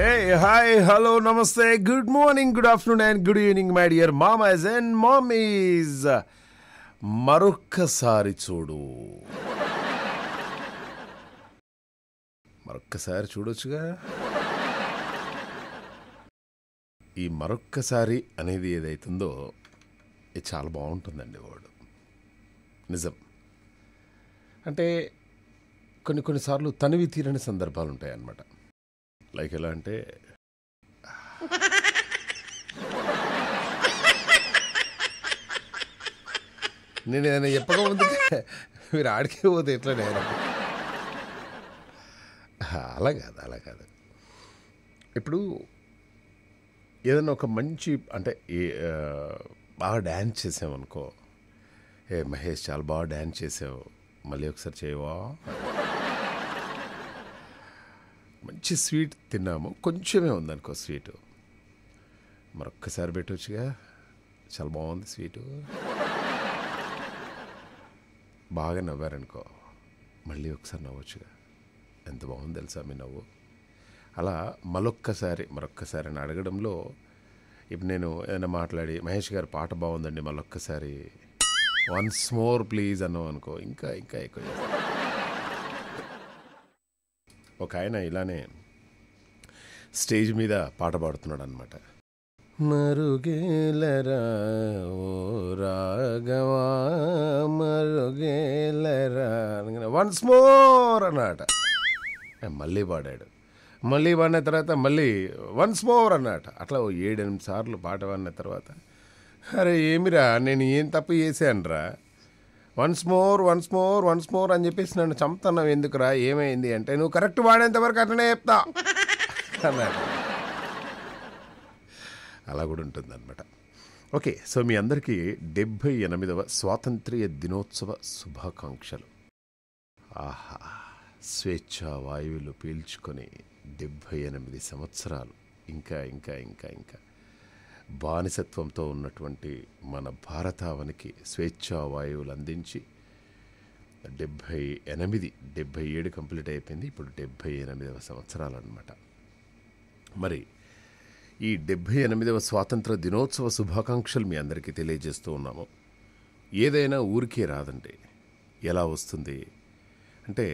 హే hi hello నమస్తే good morning good afternoon and good evening my dear మామాస్ and మామీస్ మరొక్కసారి చూడు మరొక్కసారి చూడొచ్చుగా ఈ మరొక్కసారి అనేది ఏదైతుందో ఇది చాలా బాగుంటుందండి వాడు నిజం అంటే కొన్ని కొన్నిసార్లు తనివి తీరని సందర్భాలు ఉంటాయన్నమాట లైక్ ఎలా అంటే నేను ఏదైనా చెప్పకముందు మీరు ఆడికే పోతే ఎట్లా నేను అలా కాదు అలా కాదు ఇప్పుడు ఏదైనా ఒక మంచి అంటే బాగా డ్యాన్స్ చేసామనుకో ఏ మహేష్ చాలా బాగా డ్యాన్స్ చేసావు మళ్ళీ ఒకసారి చేయవా మంచి స్వీట్ తిన్నాము కొంచెమే ఉందనుకో స్వీటు మరొక్కసారి పెట్టవచ్చుగా చాలా బాగుంది స్వీటు బాగా నవ్వారనుకో మళ్ళీ ఒకసారి నవ్వచ్చుగా ఎంత బాగుంది తెలుసా మీ నవ్వు అలా మరొక్కసారి మరొక్కసారి అని అడగడంలో ఇప్పుడు నేను ఏదైనా మాట్లాడి మహేష్ గారు పాట బాగుందండి మళ్ళొక్కసారి వన్స్ మోర్ ప్లీజ్ అన్నాం అనుకో ఇంకా ఇంకా ఎక్కువ ఒక ఆయన ఇలానే స్టేజ్ మీద పాట పాడుతున్నాడు అనమాట మరుగేలరా ఓ రాఘవా మరుగేలరా వన్స్ మోర్ అన్నట మళ్ళీ పాడాడు మళ్ళీ పాడిన తర్వాత మళ్ళీ వన్స్ మోర్ అన్నట అట్లా ఓ ఏడెనిమిది సార్లు పాట పాడిన తర్వాత అరే ఏమిరా నేను ఏం తప్పు చేశాను రా once more once more once more అని చెప్పేసి నన్ను చంపుతున్నావు ఎందుకురా ఏమైంది అంటే నువ్వు కరెక్ట్ వాడేంత వరకు అట్లనే చెప్తా అన్నాడు అలా కూడా ఉంటుందన్నమాట ఓకే సో మీ అందరికీ డెబ్భై ఎనిమిదవ స్వాతంత్ర్య దినోత్సవ శుభాకాంక్షలు ఆహా స్వేచ్ఛ వాయువులు పీల్చుకొని డెబ్భై ఎనిమిది సంవత్సరాలు ఇంకా ఇంకా ఇంకా ఇంకా బానిసత్వంతో ఉన్నటువంటి మన భారతావనికి స్వేచ్ఛావాయువులు అందించి డెబ్భై ఎనిమిది డెబ్భై ఏడు కంప్లీట్ అయిపోయింది ఇప్పుడు డెబ్భై ఎనిమిదవ సంవత్సరాలు అనమాట మరి ఈ డెబ్భై ఎనిమిదవ స్వాతంత్ర దినోత్సవ శుభాకాంక్షలు మీ అందరికీ తెలియజేస్తూ ఉన్నాము ఏదైనా ఊరికే రాదండి ఎలా వస్తుంది అంటే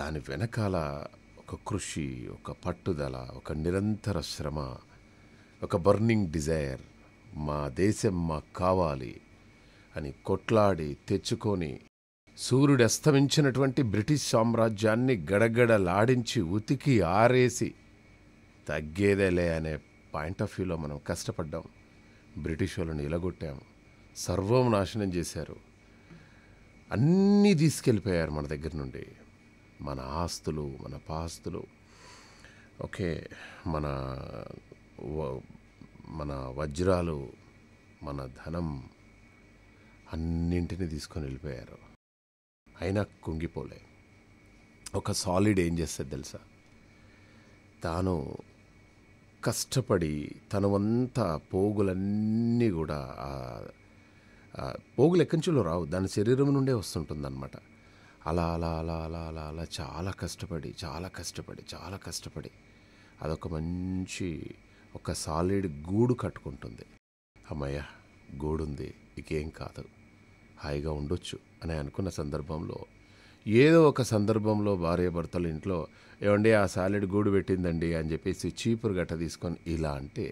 దాని వెనకాల ఒక కృషి ఒక పట్టుదల ఒక నిరంతర శ్రమ ఒక బర్నింగ్ డిజైర్ మా దేశం మాకు కావాలి అని కొట్లాడి తెచ్చుకొని సూర్యుడు అస్తమించినటువంటి బ్రిటిష్ సామ్రాజ్యాన్ని గడగడలాడించి ఉతికి ఆరేసి తగ్గేదేలే అనే పాయింట్ ఆఫ్ వ్యూలో మనం కష్టపడ్డాం బ్రిటిష్ వాళ్ళని ఇలగొట్టాం సర్వం నాశనం చేశారు అన్నీ తీసుకెళ్ళిపోయారు మన దగ్గర నుండి మన ఆస్తులు మన పాస్తులు ఓకే మన మన వజ్రాలు మన ధనం అన్నింటినీ తీసుకొని వెళ్ళిపోయారు అయినా కుంగిపోలే ఒక సాలిడ్ ఏం చేస్తుంది తెలుసా తాను కష్టపడి తను అంతా పోగులన్నీ కూడా పోగులు ఎక్కడి రావు దాని శరీరం నుండే వస్తుంటుంది అనమాట అలా అలా అలా అలా అలా అలా చాలా కష్టపడి చాలా కష్టపడి చాలా కష్టపడి అదొక మంచి ఒక సాలిడ్ గూడు కట్టుకుంటుంది అమ్మయ్య గూడుంది ఇకేం కాదు హాయిగా ఉండొచ్చు అని అనుకున్న సందర్భంలో ఏదో ఒక సందర్భంలో భార్య భర్తలు ఇంట్లో ఏమండి ఆ సాలిడ్ గూడు పెట్టిందండి అని చెప్పేసి చీపురు గట్ట తీసుకొని ఇలా అంటే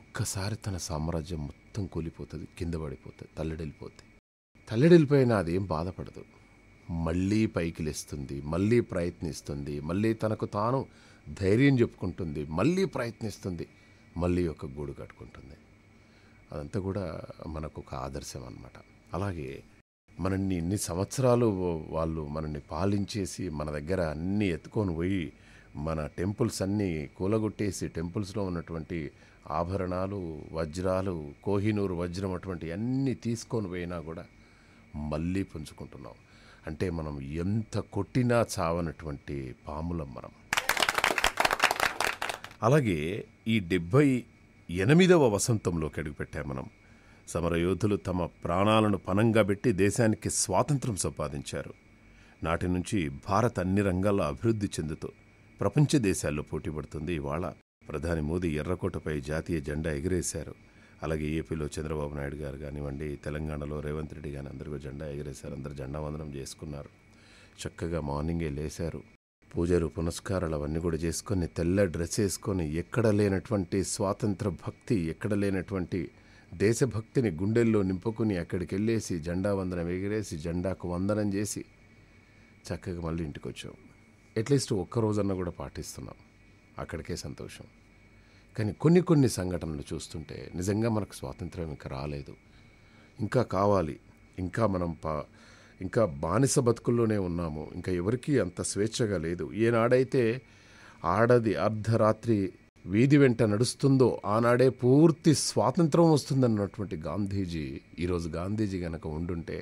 ఒక్కసారి తన సామ్రాజ్యం మొత్తం కూలిపోతుంది కింద పడిపోతుంది తల్లడిల్లిపోతుంది అది అదేం బాధపడదు మళ్ళీ పైకి లేస్తుంది మళ్ళీ ప్రయత్నిస్తుంది మళ్ళీ తనకు తాను ధైర్యం చెప్పుకుంటుంది మళ్ళీ ప్రయత్నిస్తుంది మళ్ళీ ఒక గూడు కట్టుకుంటుంది అదంతా కూడా మనకు ఒక ఆదర్శం అనమాట అలాగే మనల్ని ఇన్ని సంవత్సరాలు వాళ్ళు మనల్ని పాలించేసి మన దగ్గర అన్నీ ఎత్తుకొని పోయి మన టెంపుల్స్ అన్నీ కూలగొట్టేసి టెంపుల్స్లో ఉన్నటువంటి ఆభరణాలు వజ్రాలు కోహినూరు వజ్రం అటువంటి అన్నీ తీసుకొని పోయినా కూడా మళ్ళీ పుంజుకుంటున్నాం అంటే మనం ఎంత కొట్టినా చావనటువంటి పాములం మనం అలాగే ఈ డెబ్బై ఎనిమిదవ వసంతంలోకి అడుగుపెట్టాం మనం సమరయోధులు తమ ప్రాణాలను పనంగా పెట్టి దేశానికి స్వాతంత్రం సంపాదించారు నాటి నుంచి భారత్ అన్ని రంగాల్లో అభివృద్ధి చెందుతూ ప్రపంచ దేశాల్లో పోటీపడుతుంది ఇవాళ ప్రధాని మోదీ ఎర్రకోటపై జాతీయ జెండా ఎగిరేశారు అలాగే ఏపీలో చంద్రబాబు నాయుడు గారు కానివ్వండి తెలంగాణలో రేవంత్ రెడ్డి కానీ అందరూ జెండా ఎగిరేశారు అందరు జెండా వందనం చేసుకున్నారు చక్కగా మార్నింగే లేశారు పూజలు పునస్కారాలు అవన్నీ కూడా చేసుకొని తెల్ల డ్రెస్ వేసుకొని ఎక్కడ లేనటువంటి స్వాతంత్ర భక్తి ఎక్కడ లేనటువంటి దేశభక్తిని గుండెల్లో నింపుకుని అక్కడికి వెళ్ళేసి జెండా వందనం ఎగిరేసి జెండాకు వందనం చేసి చక్కగా మళ్ళీ ఇంటికి వచ్చాం అట్లీస్ట్ ఒక్కరోజన్నా కూడా పాటిస్తున్నాం అక్కడికే సంతోషం కానీ కొన్ని కొన్ని సంఘటనలు చూస్తుంటే నిజంగా మనకు స్వాతంత్రం ఇంకా రాలేదు ఇంకా కావాలి ఇంకా మనం పా ఇంకా బానిస బతుకుల్లోనే ఉన్నాము ఇంకా ఎవరికీ అంత స్వేచ్ఛగా లేదు ఏనాడైతే ఆడది అర్ధరాత్రి వీధి వెంట నడుస్తుందో ఆనాడే పూర్తి స్వాతంత్రం వస్తుందన్నటువంటి గాంధీజీ ఈరోజు గాంధీజీ గనక ఉండుంటే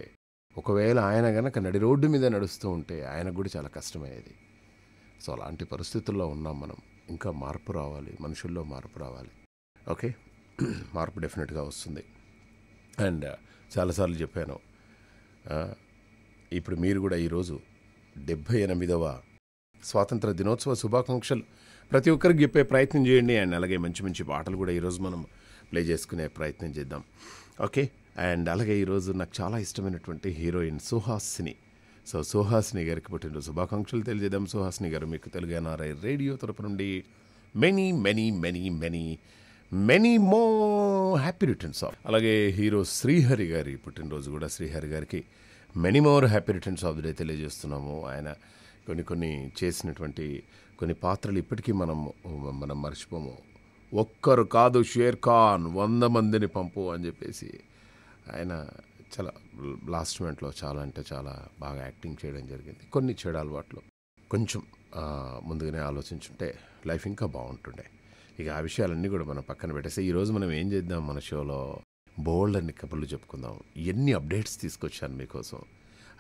ఒకవేళ ఆయన గనక నడి రోడ్డు మీద నడుస్తూ ఉంటే ఆయనకు కూడా చాలా కష్టమయ్యేది సో అలాంటి పరిస్థితుల్లో ఉన్నాం మనం ఇంకా మార్పు రావాలి మనుషుల్లో మార్పు రావాలి ఓకే మార్పు డెఫినెట్గా వస్తుంది అండ్ చాలాసార్లు చెప్పాను ఇప్పుడు మీరు కూడా ఈరోజు డెబ్భై ఎనిమిదవ స్వాతంత్ర దినోత్సవ శుభాకాంక్షలు ప్రతి ఒక్కరికి చెప్పే ప్రయత్నం చేయండి అండ్ అలాగే మంచి మంచి పాటలు కూడా ఈరోజు మనం ప్లే చేసుకునే ప్రయత్నం చేద్దాం ఓకే అండ్ అలాగే ఈరోజు నాకు చాలా ఇష్టమైనటువంటి హీరోయిన్ సుహాసిని సో సుహాసిని గారికి పుట్టినరోజు శుభాకాంక్షలు తెలియజేద్దాం సుహాసిని గారు మీకు తెలుగునారై రేడియో తరపు నుండి many many many many many more happy returns of అలాగే హీరో శ్రీహరి గారి పుట్టినరోజు కూడా శ్రీహరి గారికి many more happy returns of the day తెలియజేస్తున్నాము ఆయన కొన్ని కొన్ని చేసినటువంటి కొన్ని పాత్రలు ఇప్పటికీ మనం మనం మర్చిపోము ఒక్కరు కాదు షేర్ ఖాన్ వంద మందిని పంపు అని చెప్పేసి ఆయన చాలా లాస్ట్ మూమెంట్లో చాలా అంటే చాలా బాగా యాక్టింగ్ చేయడం జరిగింది కొన్ని చెడు అలవాట్లు కొంచెం ముందుగానే ఆలోచించుంటే లైఫ్ ఇంకా బాగుంటుండే ఇక ఆ విషయాలన్నీ కూడా మనం పక్కన పెట్టేస్తే ఈరోజు మనం ఏం చేద్దాం మన షోలో బోల్డ్ అన్ని కబుర్లు చెప్పుకుందాం ఎన్ని అప్డేట్స్ తీసుకొచ్చాను మీకోసం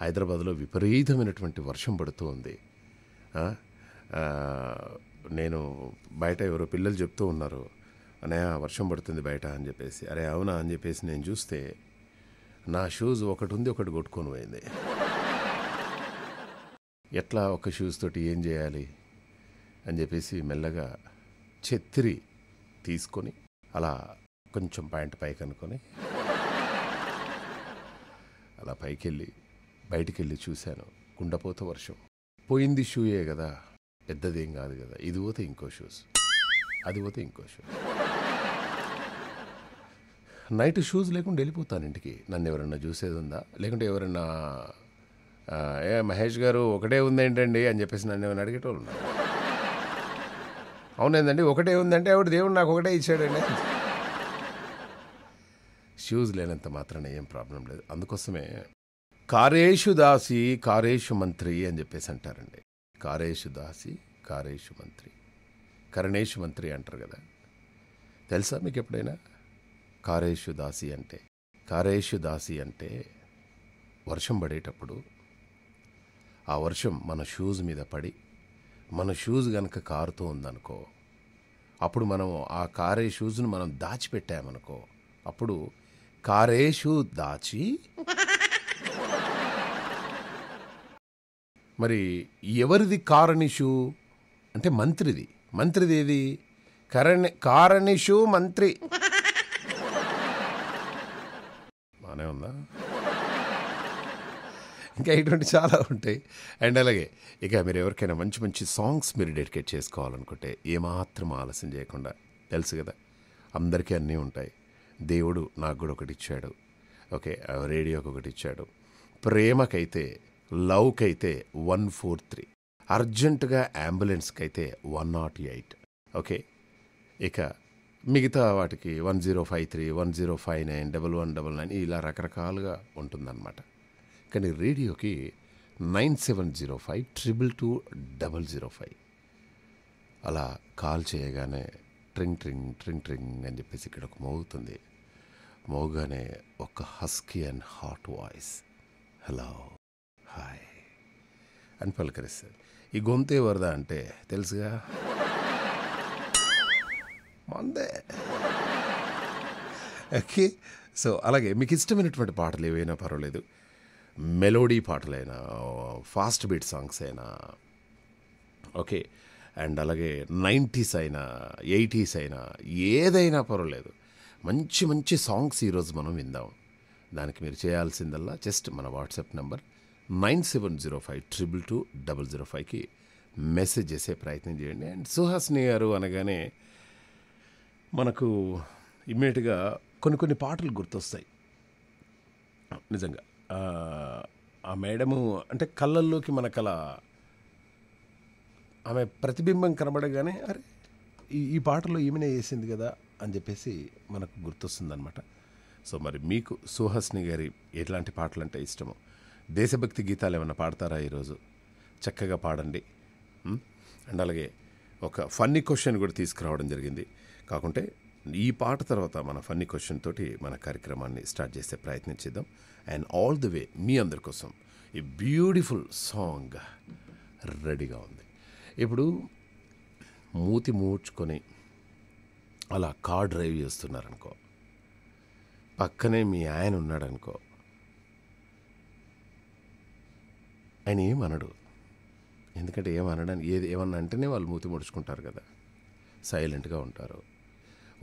హైదరాబాద్లో విపరీతమైనటువంటి వర్షం పడుతూ ఉంది నేను బయట ఎవరో పిల్లలు చెప్తూ ఉన్నారు అనే వర్షం పడుతుంది బయట అని చెప్పేసి అరే అవునా అని చెప్పేసి నేను చూస్తే నా షూస్ ఒకటి ఉంది ఒకటి కొట్టుకొని పోయింది ఎట్లా ఒక షూస్ తోటి ఏం చేయాలి అని చెప్పేసి మెల్లగా ఛత్రి తీసుకొని అలా కొంచెం ప్యాంట్ పైకి అనుకొని అలా పైకి వెళ్ళి బయటికి వెళ్ళి చూశాను గుండపోత వర్షం పోయింది షూయే కదా పెద్దదేం కాదు కదా ఇది పోతే ఇంకో షూస్ అది పోతే ఇంకో షూ నైట్ షూస్ లేకుండా వెళ్ళిపోతాను ఇంటికి నన్ను ఎవరన్నా చూసేది ఉందా లేకుంటే ఎవరన్నా ఏ మహేష్ గారు ఒకటే ఉందేంటండి అని చెప్పేసి నన్ను ఏమైనా అడిగేటోళ్ళు అవునేందండి ఒకటే ఉందంటే ఆవిడ దేవుడు నాకు ఒకటే ఇచ్చాడండి ఇష్యూస్ లేనంత మాత్రాన ఏం ప్రాబ్లం లేదు అందుకోసమే కారేషు దాసి కారేషు మంత్రి అని చెప్పేసి అంటారండి కారేషు దాసి కారేషు మంత్రి కరణేషు మంత్రి అంటారు కదా తెలుసా మీకు ఎప్పుడైనా కారేషు దాసి అంటే కారేషు దాసి అంటే వర్షం పడేటప్పుడు ఆ వర్షం మన షూస్ మీద పడి మన షూస్ కనుక కారుతూ ఉందనుకో అప్పుడు మనం ఆ కారే షూస్ను మనం దాచిపెట్టామనుకో అప్పుడు కారేషు దాచి మరి ఎవరిది కారణిషు అంటే మంత్రిది మంత్రిది ఏది కరణి కారణిషు మంత్రి బాగానే ఉందా ఇంకా ఇటువంటి చాలా ఉంటాయి అండ్ అలాగే ఇక మీరు ఎవరికైనా మంచి మంచి సాంగ్స్ మీరు డెడికేట్ చేసుకోవాలనుకుంటే ఏమాత్రం ఆలస్యం చేయకుండా తెలుసు కదా అందరికీ అన్నీ ఉంటాయి దేవుడు నాకు కూడా ఒకటి ఇచ్చాడు ఓకే రేడియోకి ఒకటి ఇచ్చాడు ప్రేమకైతే లవ్కైతే వన్ ఫోర్ త్రీ అర్జెంటుగా అంబులెన్స్కి అయితే వన్ నాట్ ఎయిట్ ఓకే ఇక మిగతా వాటికి one zero five three one zero five nine double one double nine ఇలా రకరకాలుగా ఉంటుందన్నమాట కానీ రేడియోకి nine seven zero five triple two double zero five అలా కాల్ చేయగానే ట్రింగ్ ట్రింగ్ ట్రింగ్ ట్రింగ్ అని చెప్పేసి ఇక్కడ ఒక మోగుతుంది మోగానే ఒక husky and hot voice hello hi అని పలకరిస్తారు ఈ గొంతే వరద అంటే తెలుసుగా మందే ఓకే సో అలాగే మీకు ఇష్టమైనటువంటి పాటలు ఏవైనా పర్వాలేదు మెలోడీ పాటలైనా ఫాస్ట్ బీట్ సాంగ్స్ అయినా ఓకే అండ్ అలాగే నైంటీస్ అయినా ఎయిటీస్ అయినా ఏదైనా పర్వాలేదు మంచి మంచి సాంగ్స్ ఈరోజు మనం విందాం దానికి మీరు చేయాల్సిందల్లా జస్ట్ మన WhatsApp number nine seven zero five triple two double zero ఫైవ్కి మెసేజ్ చేసే ప్రయత్నం చేయండి అండ్ సుహాస్ని గారు అనగానే మనకు ఇమ్మీడియట్గా కొన్ని కొన్ని పాటలు గుర్తొస్తాయి నిజంగా ఆ మేడము అంటే కళ్ళల్లోకి మన కళ ఆమె ప్రతిబింబం కనబడగానే అరే ఈ పాటలో ఈమెనే వేసింది కదా అని చెప్పేసి మనకు గుర్తొస్తుందనమాట సో మరి మీకు సుహాస్ని గారి ఎలాంటి పాటలు అంటే ఇష్టము దేశభక్తి గీతాలు ఏమైనా పాడతారా ఈరోజు చక్కగా పాడండి అండ్ అలాగే ఒక ఫన్నీ క్వశ్చన్ కూడా తీసుకురావడం జరిగింది కాకుంటే ఈ పాట తర్వాత మన ఫన్నీ క్వశ్చన్ తోటి మన కార్యక్రమాన్ని స్టార్ట్ చేసే ప్రయత్నం చేద్దాం అండ్ ఆల్ ది వే మీ అందరి కోసం ఈ బ్యూటిఫుల్ సాంగ్ రెడీగా ఉంది ఇప్పుడు మూతి మూడ్చుకొని అలా కార్ డ్రైవ్ చేస్తున్నారనుకో పక్కనే మీ ఆయన ఉన్నాడనుకో ఆయన ఏమనడు ఎందుకంటే ఏమనడానికి ఏది ఏమన్నా అంటేనే వాళ్ళు మూతి ముడుచుకుంటారు కదా సైలెంట్గా ఉంటారు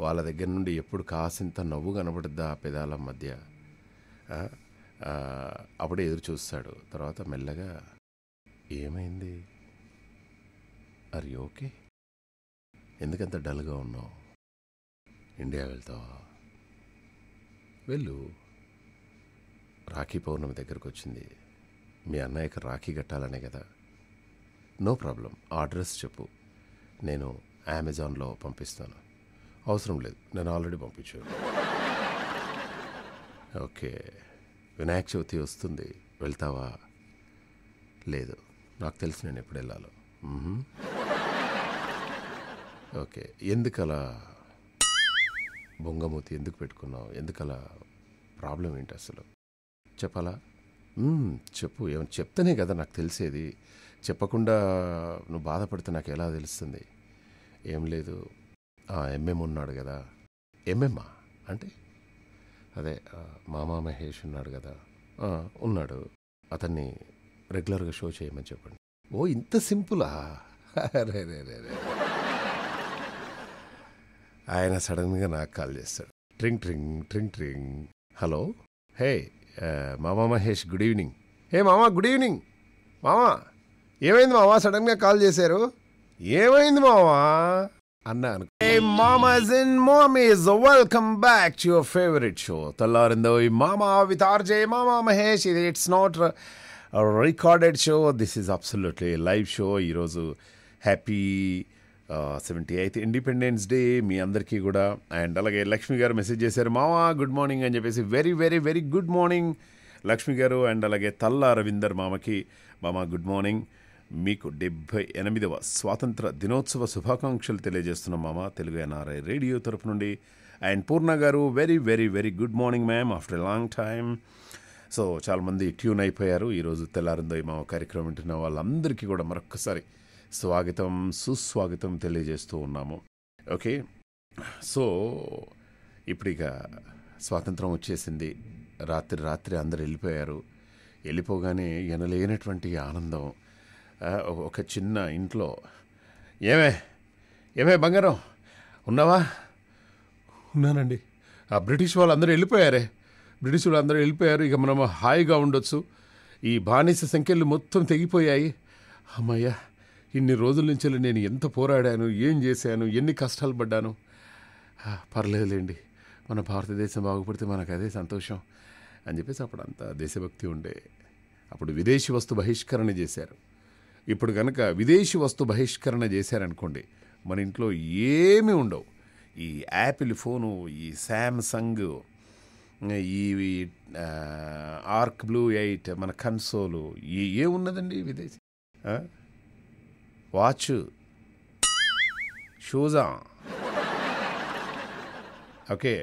వాళ్ళ దగ్గర నుండి ఎప్పుడు కాసింత నవ్వు కనబడుద్దా పెదాల మధ్య అప్పుడే ఎదురు చూస్తాడు తర్వాత మెల్లగా ఏమైంది అరే ఓకే ఎందుకంత డల్గా ఉన్నావు ఇండియా వెళ్తావా వెళ్ళు రాఖీ పౌర్ణమి దగ్గరకు వచ్చింది మీ అన్నయ్యకి రాఖీ కట్టాలనే కదా నో ప్రాబ్లం ఆ అడ్రస్ చెప్పు నేను అమెజాన్లో పంపిస్తాను అవసరం లేదు నేను ఆల్రెడీ పంపించు ఓకే వినాయక చవితి వస్తుంది వెళ్తావా లేదు నాకు తెలిసి నేను ఎప్పుడు వెళ్ళాలో ఓకే ఎందుకలా బొంగమూతి ఎందుకు పెట్టుకున్నావు ఎందుకు అలా ప్రాబ్లం ఏంటి అసలు చెప్పాలా చెప్పు ఏమైనా చెప్తేనే కదా నాకు తెలిసేది చెప్పకుండా నువ్వు బాధపడితే నాకు ఎలా తెలుస్తుంది ఏం లేదు ఎంఎం ఉన్నాడు కదా ఎంఎమ్మా అంటే అదే మామా మహేష్ ఉన్నాడు కదా ఉన్నాడు అతన్ని రెగ్యులర్గా షో చేయమని చెప్పండి ఓ ఇంత సింపులా రే రే రే రే ఆయన సడన్గా నాకు కాల్ చేస్తాడు ట్రింగ్ ట్రింగ్ ట్రింగ్ ట్రింగ్ హలో హే మామా మహేష్ గుడ్ ఈవినింగ్ హే మామా గుడ్ ఈవినింగ్ మామా ఏమైంది మామా సడన్గా కాల్ చేశారు ఏమైంది మామా అన్నాను మామాజ్ ఇన్ మామీస్ welcome back to your favourite show తెల్లారిందో ఈ మామా విత్ ఆర్జే మామా మహేష్ ఇది it's not recorded show this is absolutely live show ఈరోజు happy seventy eighth independence day మీ అందరికీ కూడా అండ్ అలాగే లక్ష్మి గారు మెసేజ్ చేశారు మావా గుడ్ మార్నింగ్ అని చెప్పేసి very very very good morning Lakshmi garu and అలాగే తల్ల రవీందర్ మామకి మామ గుడ్ మార్నింగ్ మీకు డెబ్భై ఎనిమిదవ స్వాతంత్ర దినోత్సవ శుభాకాంక్షలు తెలియజేస్తున్నాం మామ తెలుగు ఎన్ఆర్ఐ రేడియో తరపు నుండి and Purna garu very very very good morning ma'am after long time so చాలామంది ట్యూన్ అయిపోయారు ఈరోజు తెల్లారిందో ఈ మా కార్యక్రమం వింటున్న వాళ్ళందరికీ కూడా మరొక్కసారి స్వాగతం సుస్వాగతం తెలియజేస్తూ ఉన్నాము ఓకే సో ఇప్పుడిక స్వాతంత్రం వచ్చేసింది రాత్రి రాత్రి అందరు వెళ్ళిపోయారు వెళ్ళిపోగానే ఎనలేనటువంటి ఆనందం ఒక చిన్న ఇంట్లో ఏమే ఏమే బంగారం ఉన్నావా ఉన్నానండి ఆ బ్రిటిష్ వాళ్ళందరూ వెళ్ళిపోయారే బ్రిటిష్ వాళ్ళందరూ వెళ్ళిపోయారు ఇక మనం హాయిగా ఉండొచ్చు ఈ బానిస సంఖ్యలు మొత్తం తెగిపోయాయి అమ్మయ్యా ఇన్ని రోజుల నుంచి నేను ఎంత పోరాడాను ఏం చేశాను ఎన్ని కష్టాలు పడ్డాను పర్లేదులేండి మన భారతదేశం బాగుపడితే మనకు అదే సంతోషం అని చెప్పేసి అప్పుడు అంతా దేశభక్తి ఉండే అప్పుడు విదేశీ వస్తు బహిష్కరణ చేశారు ఇప్పుడు కనుక విదేశీ వస్తు బహిష్కరణ చేశారనుకోండి మన ఇంట్లో ఏమీ ఉండవు ఈ యాపిల్ ఫోను ఈ శాంసంగ్ ఈ ఆర్క్ బ్లూ ఎయిట్ మన కన్సోలు ఏ ఉన్నదండి విదేశీ వాచ్ షూజా ఓకే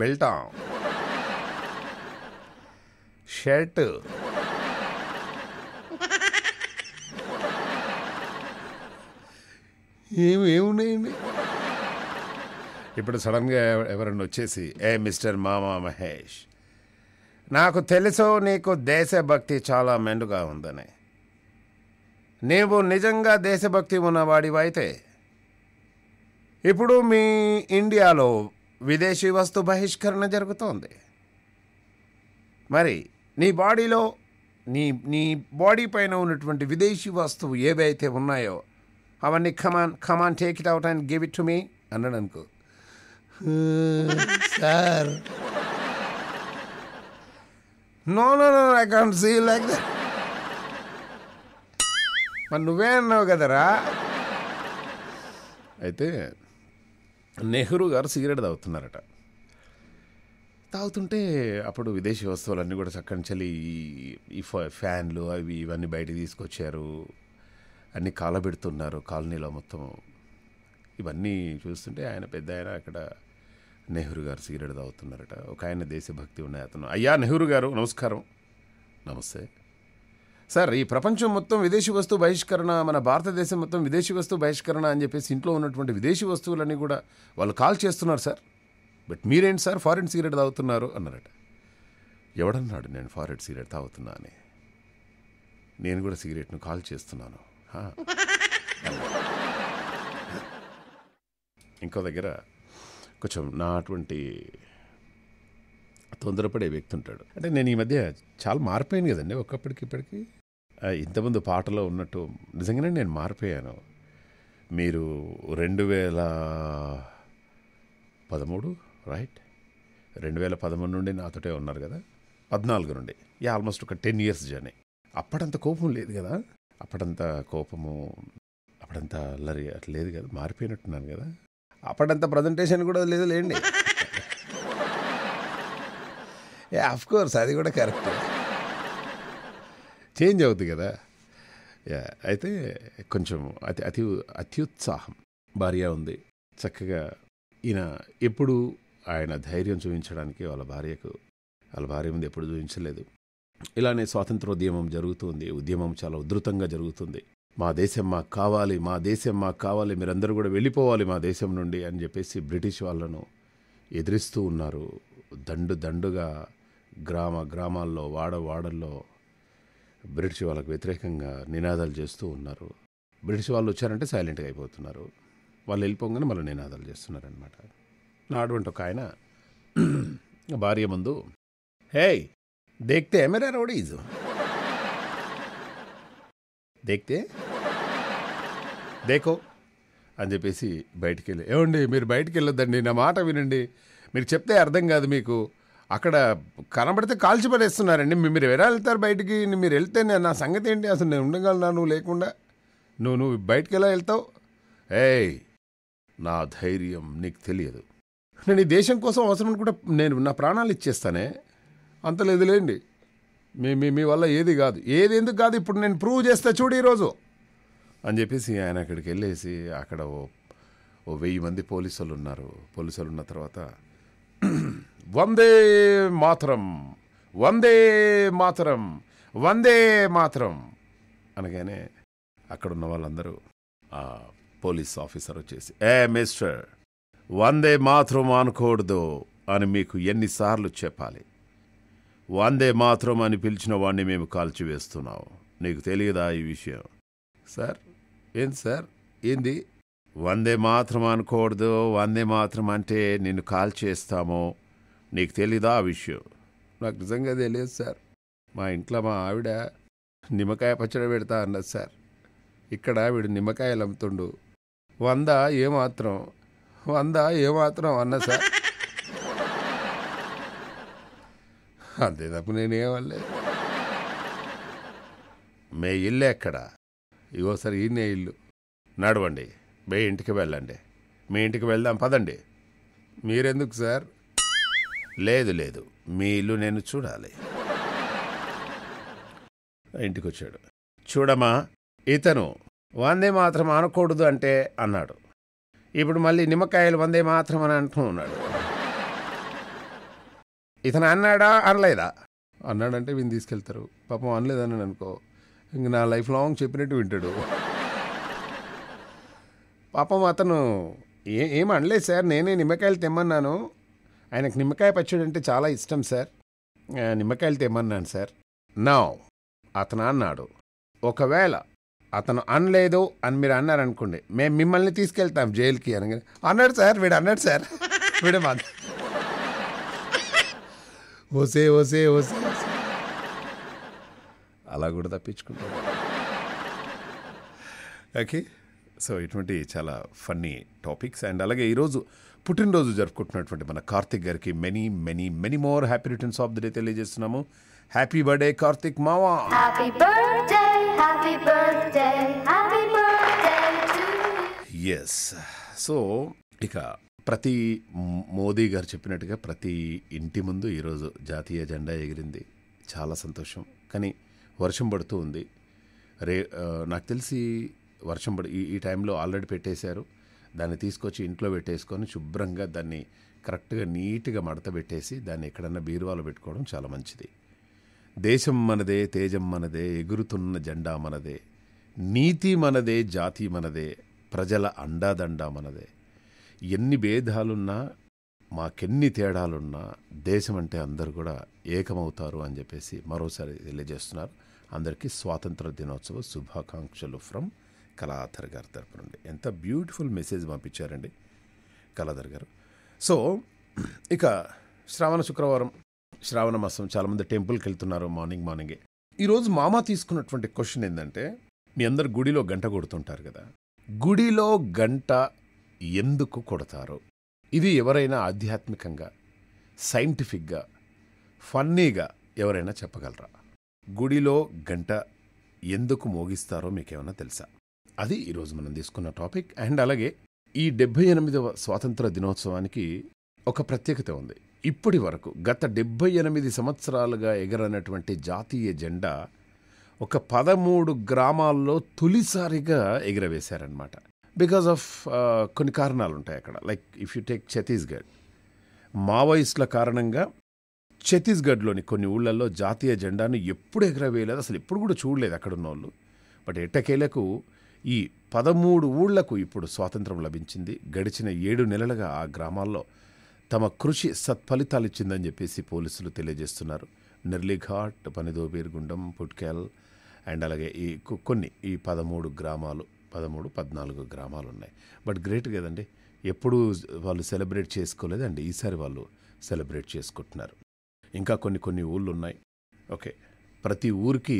బెల్టా షర్ట్ ఏమేమున్నాయండి ఇప్పుడు సడన్గా ఎవరన్నా వచ్చేసి ఏ మిస్టర్ మామా మహేష్ నాకు తెలుసు నీకు దేశభక్తి చాలా మెండుగా ఉందని నీవు నిజంగా దేశభక్తి ఉన్నవాడివైతే ఇప్పుడు మీ ఇండియాలో విదేశీ వస్తు బహిష్కరణ జరుగుతోంది మరి నీ బాడీలో నీ నీ బాడీ పైన ఉన్నటువంటి విదేశీ వస్తువు ఏవైతే ఉన్నాయో అవన్నీ come on come on take it out and give it to me అన్నాడు అనుకో sir no no no I can't see like that మరి నువ్వే అన్నావు కదరా అయితే నెహ్రూ గారు సిగరెట్ తాగుతున్నారట తాగుతుంటే అప్పుడు విదేశీ వస్తువులన్నీ కూడా చక్కని చలి ఈ ఫ్యాన్లు అవి ఇవన్నీ బయటకు తీసుకొచ్చారు అన్నీ కాలబెడుతున్నారు కాలనీలో మొత్తం ఇవన్నీ చూస్తుంటే ఆయన పెద్ద ఆయన అక్కడ నెహ్రూ గారు సిగరెట్ తాగుతున్నారట ఒక ఆయన దేశభక్తి ఉన్నాయి అతను అయ్యా నెహ్రూ గారు నమస్కారం నమస్తే సార్ ఈ ప్రపంచం మొత్తం విదేశీ వస్తువు బహిష్కరణ మన భారతదేశం మొత్తం విదేశీ వస్తువు బహిష్కరణ అని చెప్పేసి ఇంట్లో ఉన్నటువంటి విదేశీ వస్తువులన్నీ కూడా వాళ్ళు కాల్ చేస్తున్నారు సార్ బట్ మీరేంటి సార్ ఫారెన్ సిగరెట్ తాగుతున్నారు అన్నారట ఎవడన్నాడు నేను ఫారెన్ సిగరెట్ తాగుతున్నా అని నేను కూడా సిగరెట్ను కాల్ చేస్తున్నాను ఇంకో దగ్గర కొంచెం నా అటువంటి తొందరపడే వ్యక్తి ఉంటాడు అంటే నేను ఈ మధ్య చాలా మారిపోయాను కదండి ఒకప్పటికి ఇప్పటికీ ఇంతకుముందు పాటలో ఉన్నట్టు నిజంగానే నేను మారిపోయాను మీరు రెండు వేల పదమూడు రైట్ రెండు వేల పదమూడు నుండి నాతోటే ఉన్నారు కదా పద్నాలుగు నుండి ఈ ఆల్మోస్ట్ ఒక టెన్ ఇయర్స్ జర్నీ అప్పుడంత కోపం లేదు కదా అప్పుడంత కోపము అప్పుడంత అల్లరి అట్లా లేదు కదా మారిపోయినట్టున్నాను కదా అప్పుడంత ప్రజెంటేషన్ కూడా లేదు లేండి ఆఫ్ కోర్స్ అది కూడా కరెక్ట్ చేంజ్ అవుతుంది కదా అయితే కొంచెం అతి అతి అత్యుత్సాహం భార్య ఉంది చక్కగా ఈయన ఎప్పుడు ఆయన ధైర్యం చూపించడానికి వాళ్ళ భార్యకు వాళ్ళ భార్య ముందు ఎప్పుడు చూపించలేదు ఇలానే స్వాతంత్రోద్యమం జరుగుతుంది ఉద్యమం చాలా ఉధృతంగా జరుగుతుంది మా దేశం మాకు కావాలి మా దేశం మాకు కావాలి మీరందరూ కూడా వెళ్ళిపోవాలి మా దేశం నుండి అని చెప్పేసి బ్రిటిష్ వాళ్ళను ఎదిరిస్తూ ఉన్నారు దండు దండుగా గ్రామ గ్రామాల్లో వాడ వాడల్లో బ్రిటిష్ వాళ్ళకు వ్యతిరేకంగా నినాదాలు చేస్తూ ఉన్నారు బ్రిటిష్ వాళ్ళు వచ్చారంటే సైలెంట్గా అయిపోతున్నారు వాళ్ళు వెళ్ళిపోగానే మళ్ళీ నినాదాలు చేస్తున్నారనమాట నా అటువంటి ఒక ఆయన భార్య ముందు హేయ్ దేక్తే రోడ్ రౌడీజ్ దేక్తే దేకో అని చెప్పేసి బయటికి వెళ్ళి ఏమండి మీరు బయటికి వెళ్ళొద్దండి నా మాట వినండి మీరు చెప్తే అర్థం కాదు మీకు అక్కడ కనబడితే కాల్చి పడేస్తున్నారండి మీరు ఎలా వెళ్తారు బయటికి మీరు వెళ్తే నేను నా సంగతి ఏంటి అసలు నేను ఉండగలనా నువ్వు లేకుండా నువ్వు నువ్వు బయటికి ఎలా వెళ్తావు ఏయ్ నా ధైర్యం నీకు తెలియదు నేను ఈ దేశం కోసం అవసరం కూడా నేను నా ప్రాణాలు ఇచ్చేస్తానే అంత లేదులేండి మీ మీ మీ వల్ల ఏది కాదు ఏది ఎందుకు కాదు ఇప్పుడు నేను ప్రూవ్ చేస్తా చూడు ఈరోజు అని చెప్పేసి ఆయన అక్కడికి వెళ్ళేసి అక్కడ ఓ వెయ్యి మంది పోలీసులు ఉన్నారు పోలీసులు ఉన్న తర్వాత వందే మాతరం వందే మాతరం వందే మాతరం అనగానే అక్కడున్న వాళ్ళందరూ ఆ పోలీస్ ఆఫీసర్ వచ్చేసి ఏ మిస్టర్ వందే మాత్రం అనకూడదు అని మీకు ఎన్నిసార్లు చెప్పాలి వందే మాత్రం అని పిలిచిన వాడిని మేము కాల్చివేస్తున్నాం నీకు తెలియదా ఈ విషయం సార్ ఏంది సార్ ఏంది వందే మాత్రం అనకూడదు వందే మాత్రం అంటే నిన్ను కాల్ చేస్తామో నీకు తెలీదా ఆ విషయం నాకు నిజంగా తెలియదు సార్ మా ఇంట్లో మా ఆవిడ నిమ్మకాయ పచ్చడి పెడతా అన్నది సార్ ఇక్కడ వీడు నిమ్మకాయలు అమ్ముతుండు వంద ఏమాత్రం వంద ఏమాత్రం అన్న సార్ అంతే తప్ప నేనేమల్లే మే ఇల్లు ఎక్కడ ఇగో సార్ ఈయనే ఇల్లు నడవండి మే ఇంటికి వెళ్ళండి మీ ఇంటికి వెళ్దాం పదండి మీరెందుకు సార్ లేదు లేదు మీ ఇల్లు నేను చూడాలి ఇంటికొచ్చాడు చూడమా ఇతను వందే మాత్రం అనకూడదు అంటే అన్నాడు ఇప్పుడు మళ్ళీ నిమ్మకాయలు వందే మాత్రం అని అంటూ ఉన్నాడు ఇతను అన్నాడా అనలేదా అన్నాడంటే వీని తీసుకెళ్తారు పాపం అనలేదని అనుకో ఇంక నా లైఫ్ లాంగ్ చెప్పినట్టు వింటాడు పాపం అతను ఏ ఏం అనలేదు సార్ నేనే నిమ్మకాయలు తెమ్మన్నాను ఆయనకు నిమ్మకాయ పచ్చడి అంటే చాలా ఇష్టం సార్ నిమ్మకాయలు తెమ్మన్నాను సార్ నా అతను అన్నాడు ఒకవేళ అతను అనలేదు అని మీరు అన్నారనుకోండి మేము మిమ్మల్ని తీసుకెళ్తాం జైలుకి అని అన్నాడు సార్ వీడు అన్నాడు సార్ వీడు మా ఓసే ఓసే ఓసే అలా కూడా తప్పించుకుంటాడు ఓకే సో ఇటువంటి చాలా ఫన్నీ టాపిక్స్ అండ్ అలాగే ఈరోజు పుట్టినరోజు జరుపుకుంటున్నటువంటి మన కార్తిక్ గారికి many many many more happy returns of the day తెలియజేస్తున్నాము హ్యాపీ బర్త్డే కార్తిక్ మావా ఎస్ సో ఇక ప్రతి మోదీ గారు చెప్పినట్టుగా ప్రతి ఇంటి ముందు ఈరోజు జాతీయ జెండా ఎగిరింది చాలా సంతోషం కానీ వర్షం పడుతూ ఉంది రే నాకు తెలిసి వర్షం పడి ఈ ఈ టైంలో ఆల్రెడీ పెట్టేశారు దాన్ని తీసుకొచ్చి ఇంట్లో పెట్టేసుకొని శుభ్రంగా దాన్ని కరెక్ట్గా నీట్గా మడత పెట్టేసి దాన్ని ఎక్కడన్నా బీరువాలో పెట్టుకోవడం చాలా మంచిది దేశం మనదే తేజం మనదే ఎగురుతున్న జెండా మనదే నీతి మనదే జాతి మనదే ప్రజల అండాదండా మనదే ఎన్ని భేదాలున్నా మాకెన్ని తేడాలున్నా దేశం అంటే అందరు కూడా ఏకమవుతారు అని చెప్పేసి మరోసారి తెలియజేస్తున్నారు అందరికీ స్వాతంత్ర దినోత్సవ శుభాకాంక్షలు ఫ్రమ్ కళాధర్ గారి తరపు ఎంత బ్యూటిఫుల్ మెసేజ్ పంపించారండి కళాధర్ గారు సో ఇక శ్రావణ శుక్రవారం శ్రావణ మాసం చాలామంది టెంపుల్కి వెళ్తున్నారు మార్నింగ్ మార్నింగే ఈరోజు మామ తీసుకున్నటువంటి క్వశ్చన్ ఏంటంటే మీ అందరు గుడిలో గంట కొడుతుంటారు కదా గుడిలో గంట ఎందుకు కొడతారు ఇది ఎవరైనా ఆధ్యాత్మికంగా సైంటిఫిక్గా ఫన్నీగా ఎవరైనా చెప్పగలరా గుడిలో గంట ఎందుకు మోగిస్తారో మీకేమైనా తెలుసా అది ఈరోజు మనం తీసుకున్న టాపిక్ అండ్ అలాగే ఈ డెబ్భై ఎనిమిదవ స్వాతంత్ర దినోత్సవానికి ఒక ప్రత్యేకత ఉంది ఇప్పటి వరకు గత డెబ్భై ఎనిమిది సంవత్సరాలుగా ఎగరనటువంటి జాతీయ జెండా ఒక పదమూడు గ్రామాల్లో తొలిసారిగా ఎగిరవేశారనమాట బికాజ్ ఆఫ్ కొన్ని కారణాలు ఉంటాయి అక్కడ like if you take Chhattisgarh మావోయిస్టుల కారణంగా ఛత్తీస్గఢ్లోని కొన్ని ఊళ్ళల్లో జాతీయ జెండాను ఎప్పుడు ఎగరవేయలేదు అసలు ఎప్పుడు కూడా చూడలేదు అక్కడ ఉన్న వాళ్ళు బట్ ఎట్టకేలకు ఈ పదమూడు ఊళ్లకు ఇప్పుడు స్వాతంత్రం లభించింది గడిచిన ఏడు నెలలుగా ఆ గ్రామాల్లో తమ కృషి ఇచ్చిందని చెప్పేసి పోలీసులు తెలియజేస్తున్నారు నెర్లిఘాట్ పనిదోబీర్గుండం పుట్కెల్ అండ్ అలాగే ఈ కొన్ని ఈ పదమూడు గ్రామాలు పదమూడు పద్నాలుగు గ్రామాలు ఉన్నాయి బట్ గ్రేట్ కదండి ఎప్పుడూ వాళ్ళు సెలబ్రేట్ చేసుకోలేదండి ఈసారి వాళ్ళు సెలబ్రేట్ చేసుకుంటున్నారు ఇంకా కొన్ని కొన్ని ఊళ్ళు ఉన్నాయి ఓకే ప్రతి ఊరికి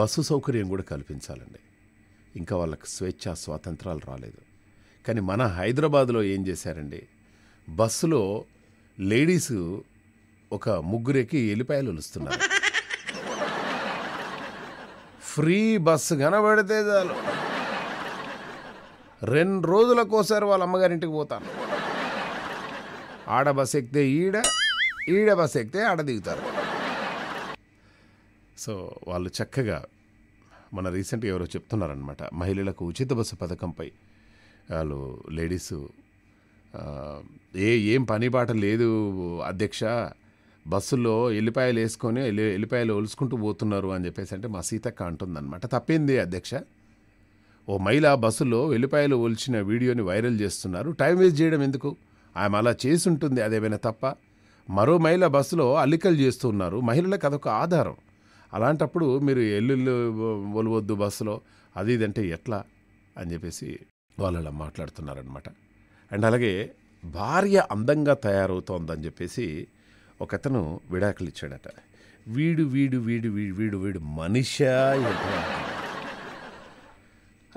బస్సు సౌకర్యం కూడా కల్పించాలండి ఇంకా వాళ్ళకి స్వేచ్ఛ స్వాతంత్రాలు రాలేదు కానీ మన హైదరాబాద్లో ఏం చేశారండి బస్సులో లేడీస్ ఒక ముగ్గురెక్కి ఎల్లిపాయలు వలుస్తున్నారు ఫ్రీ బస్సు కనబడితే చాలు రెండు రోజులకోసారి వాళ్ళ అమ్మగారింటికి పోతాను ఆడ బస్ ఎక్కితే ఈడ ఈడ బస్ ఎక్కితే ఆడ దిగుతారు సో వాళ్ళు చక్కగా మన రీసెంట్గా ఎవరో చెప్తున్నారనమాట మహిళలకు ఉచిత బస్సు పథకంపై వాళ్ళు లేడీస్ ఏ ఏం పని పాట లేదు అధ్యక్ష బస్సులో ఎల్లిపాయలు వేసుకొని ఎల్లి ఎల్లిపాయలు ఒలుసుకుంటూ పోతున్నారు అని చెప్పేసి అంటే మా సీతక్క అంటుందన్నమాట తప్పింది అధ్యక్ష ఓ మహిళ బస్సులో ఎల్లిపాయలు ఒలిచిన వీడియోని వైరల్ చేస్తున్నారు టైం వేస్ట్ చేయడం ఎందుకు ఆమె అలా చేసి ఉంటుంది అదేమైనా తప్ప మరో మహిళ బస్సులో అల్లికలు చేస్తున్నారు మహిళలకు అదొక ఆధారం అలాంటప్పుడు మీరు ఎల్లుళ్ళు ఒలవద్దు బస్సులో అది ఇదంటే ఎట్లా అని చెప్పేసి వాళ్ళ మాట్లాడుతున్నారనమాట అండ్ అలాగే భార్య అందంగా తయారవుతోందని చెప్పేసి అతను విడాకులు ఇచ్చాడట వీడు వీడు వీడు వీడు వీడు వీడు మనిష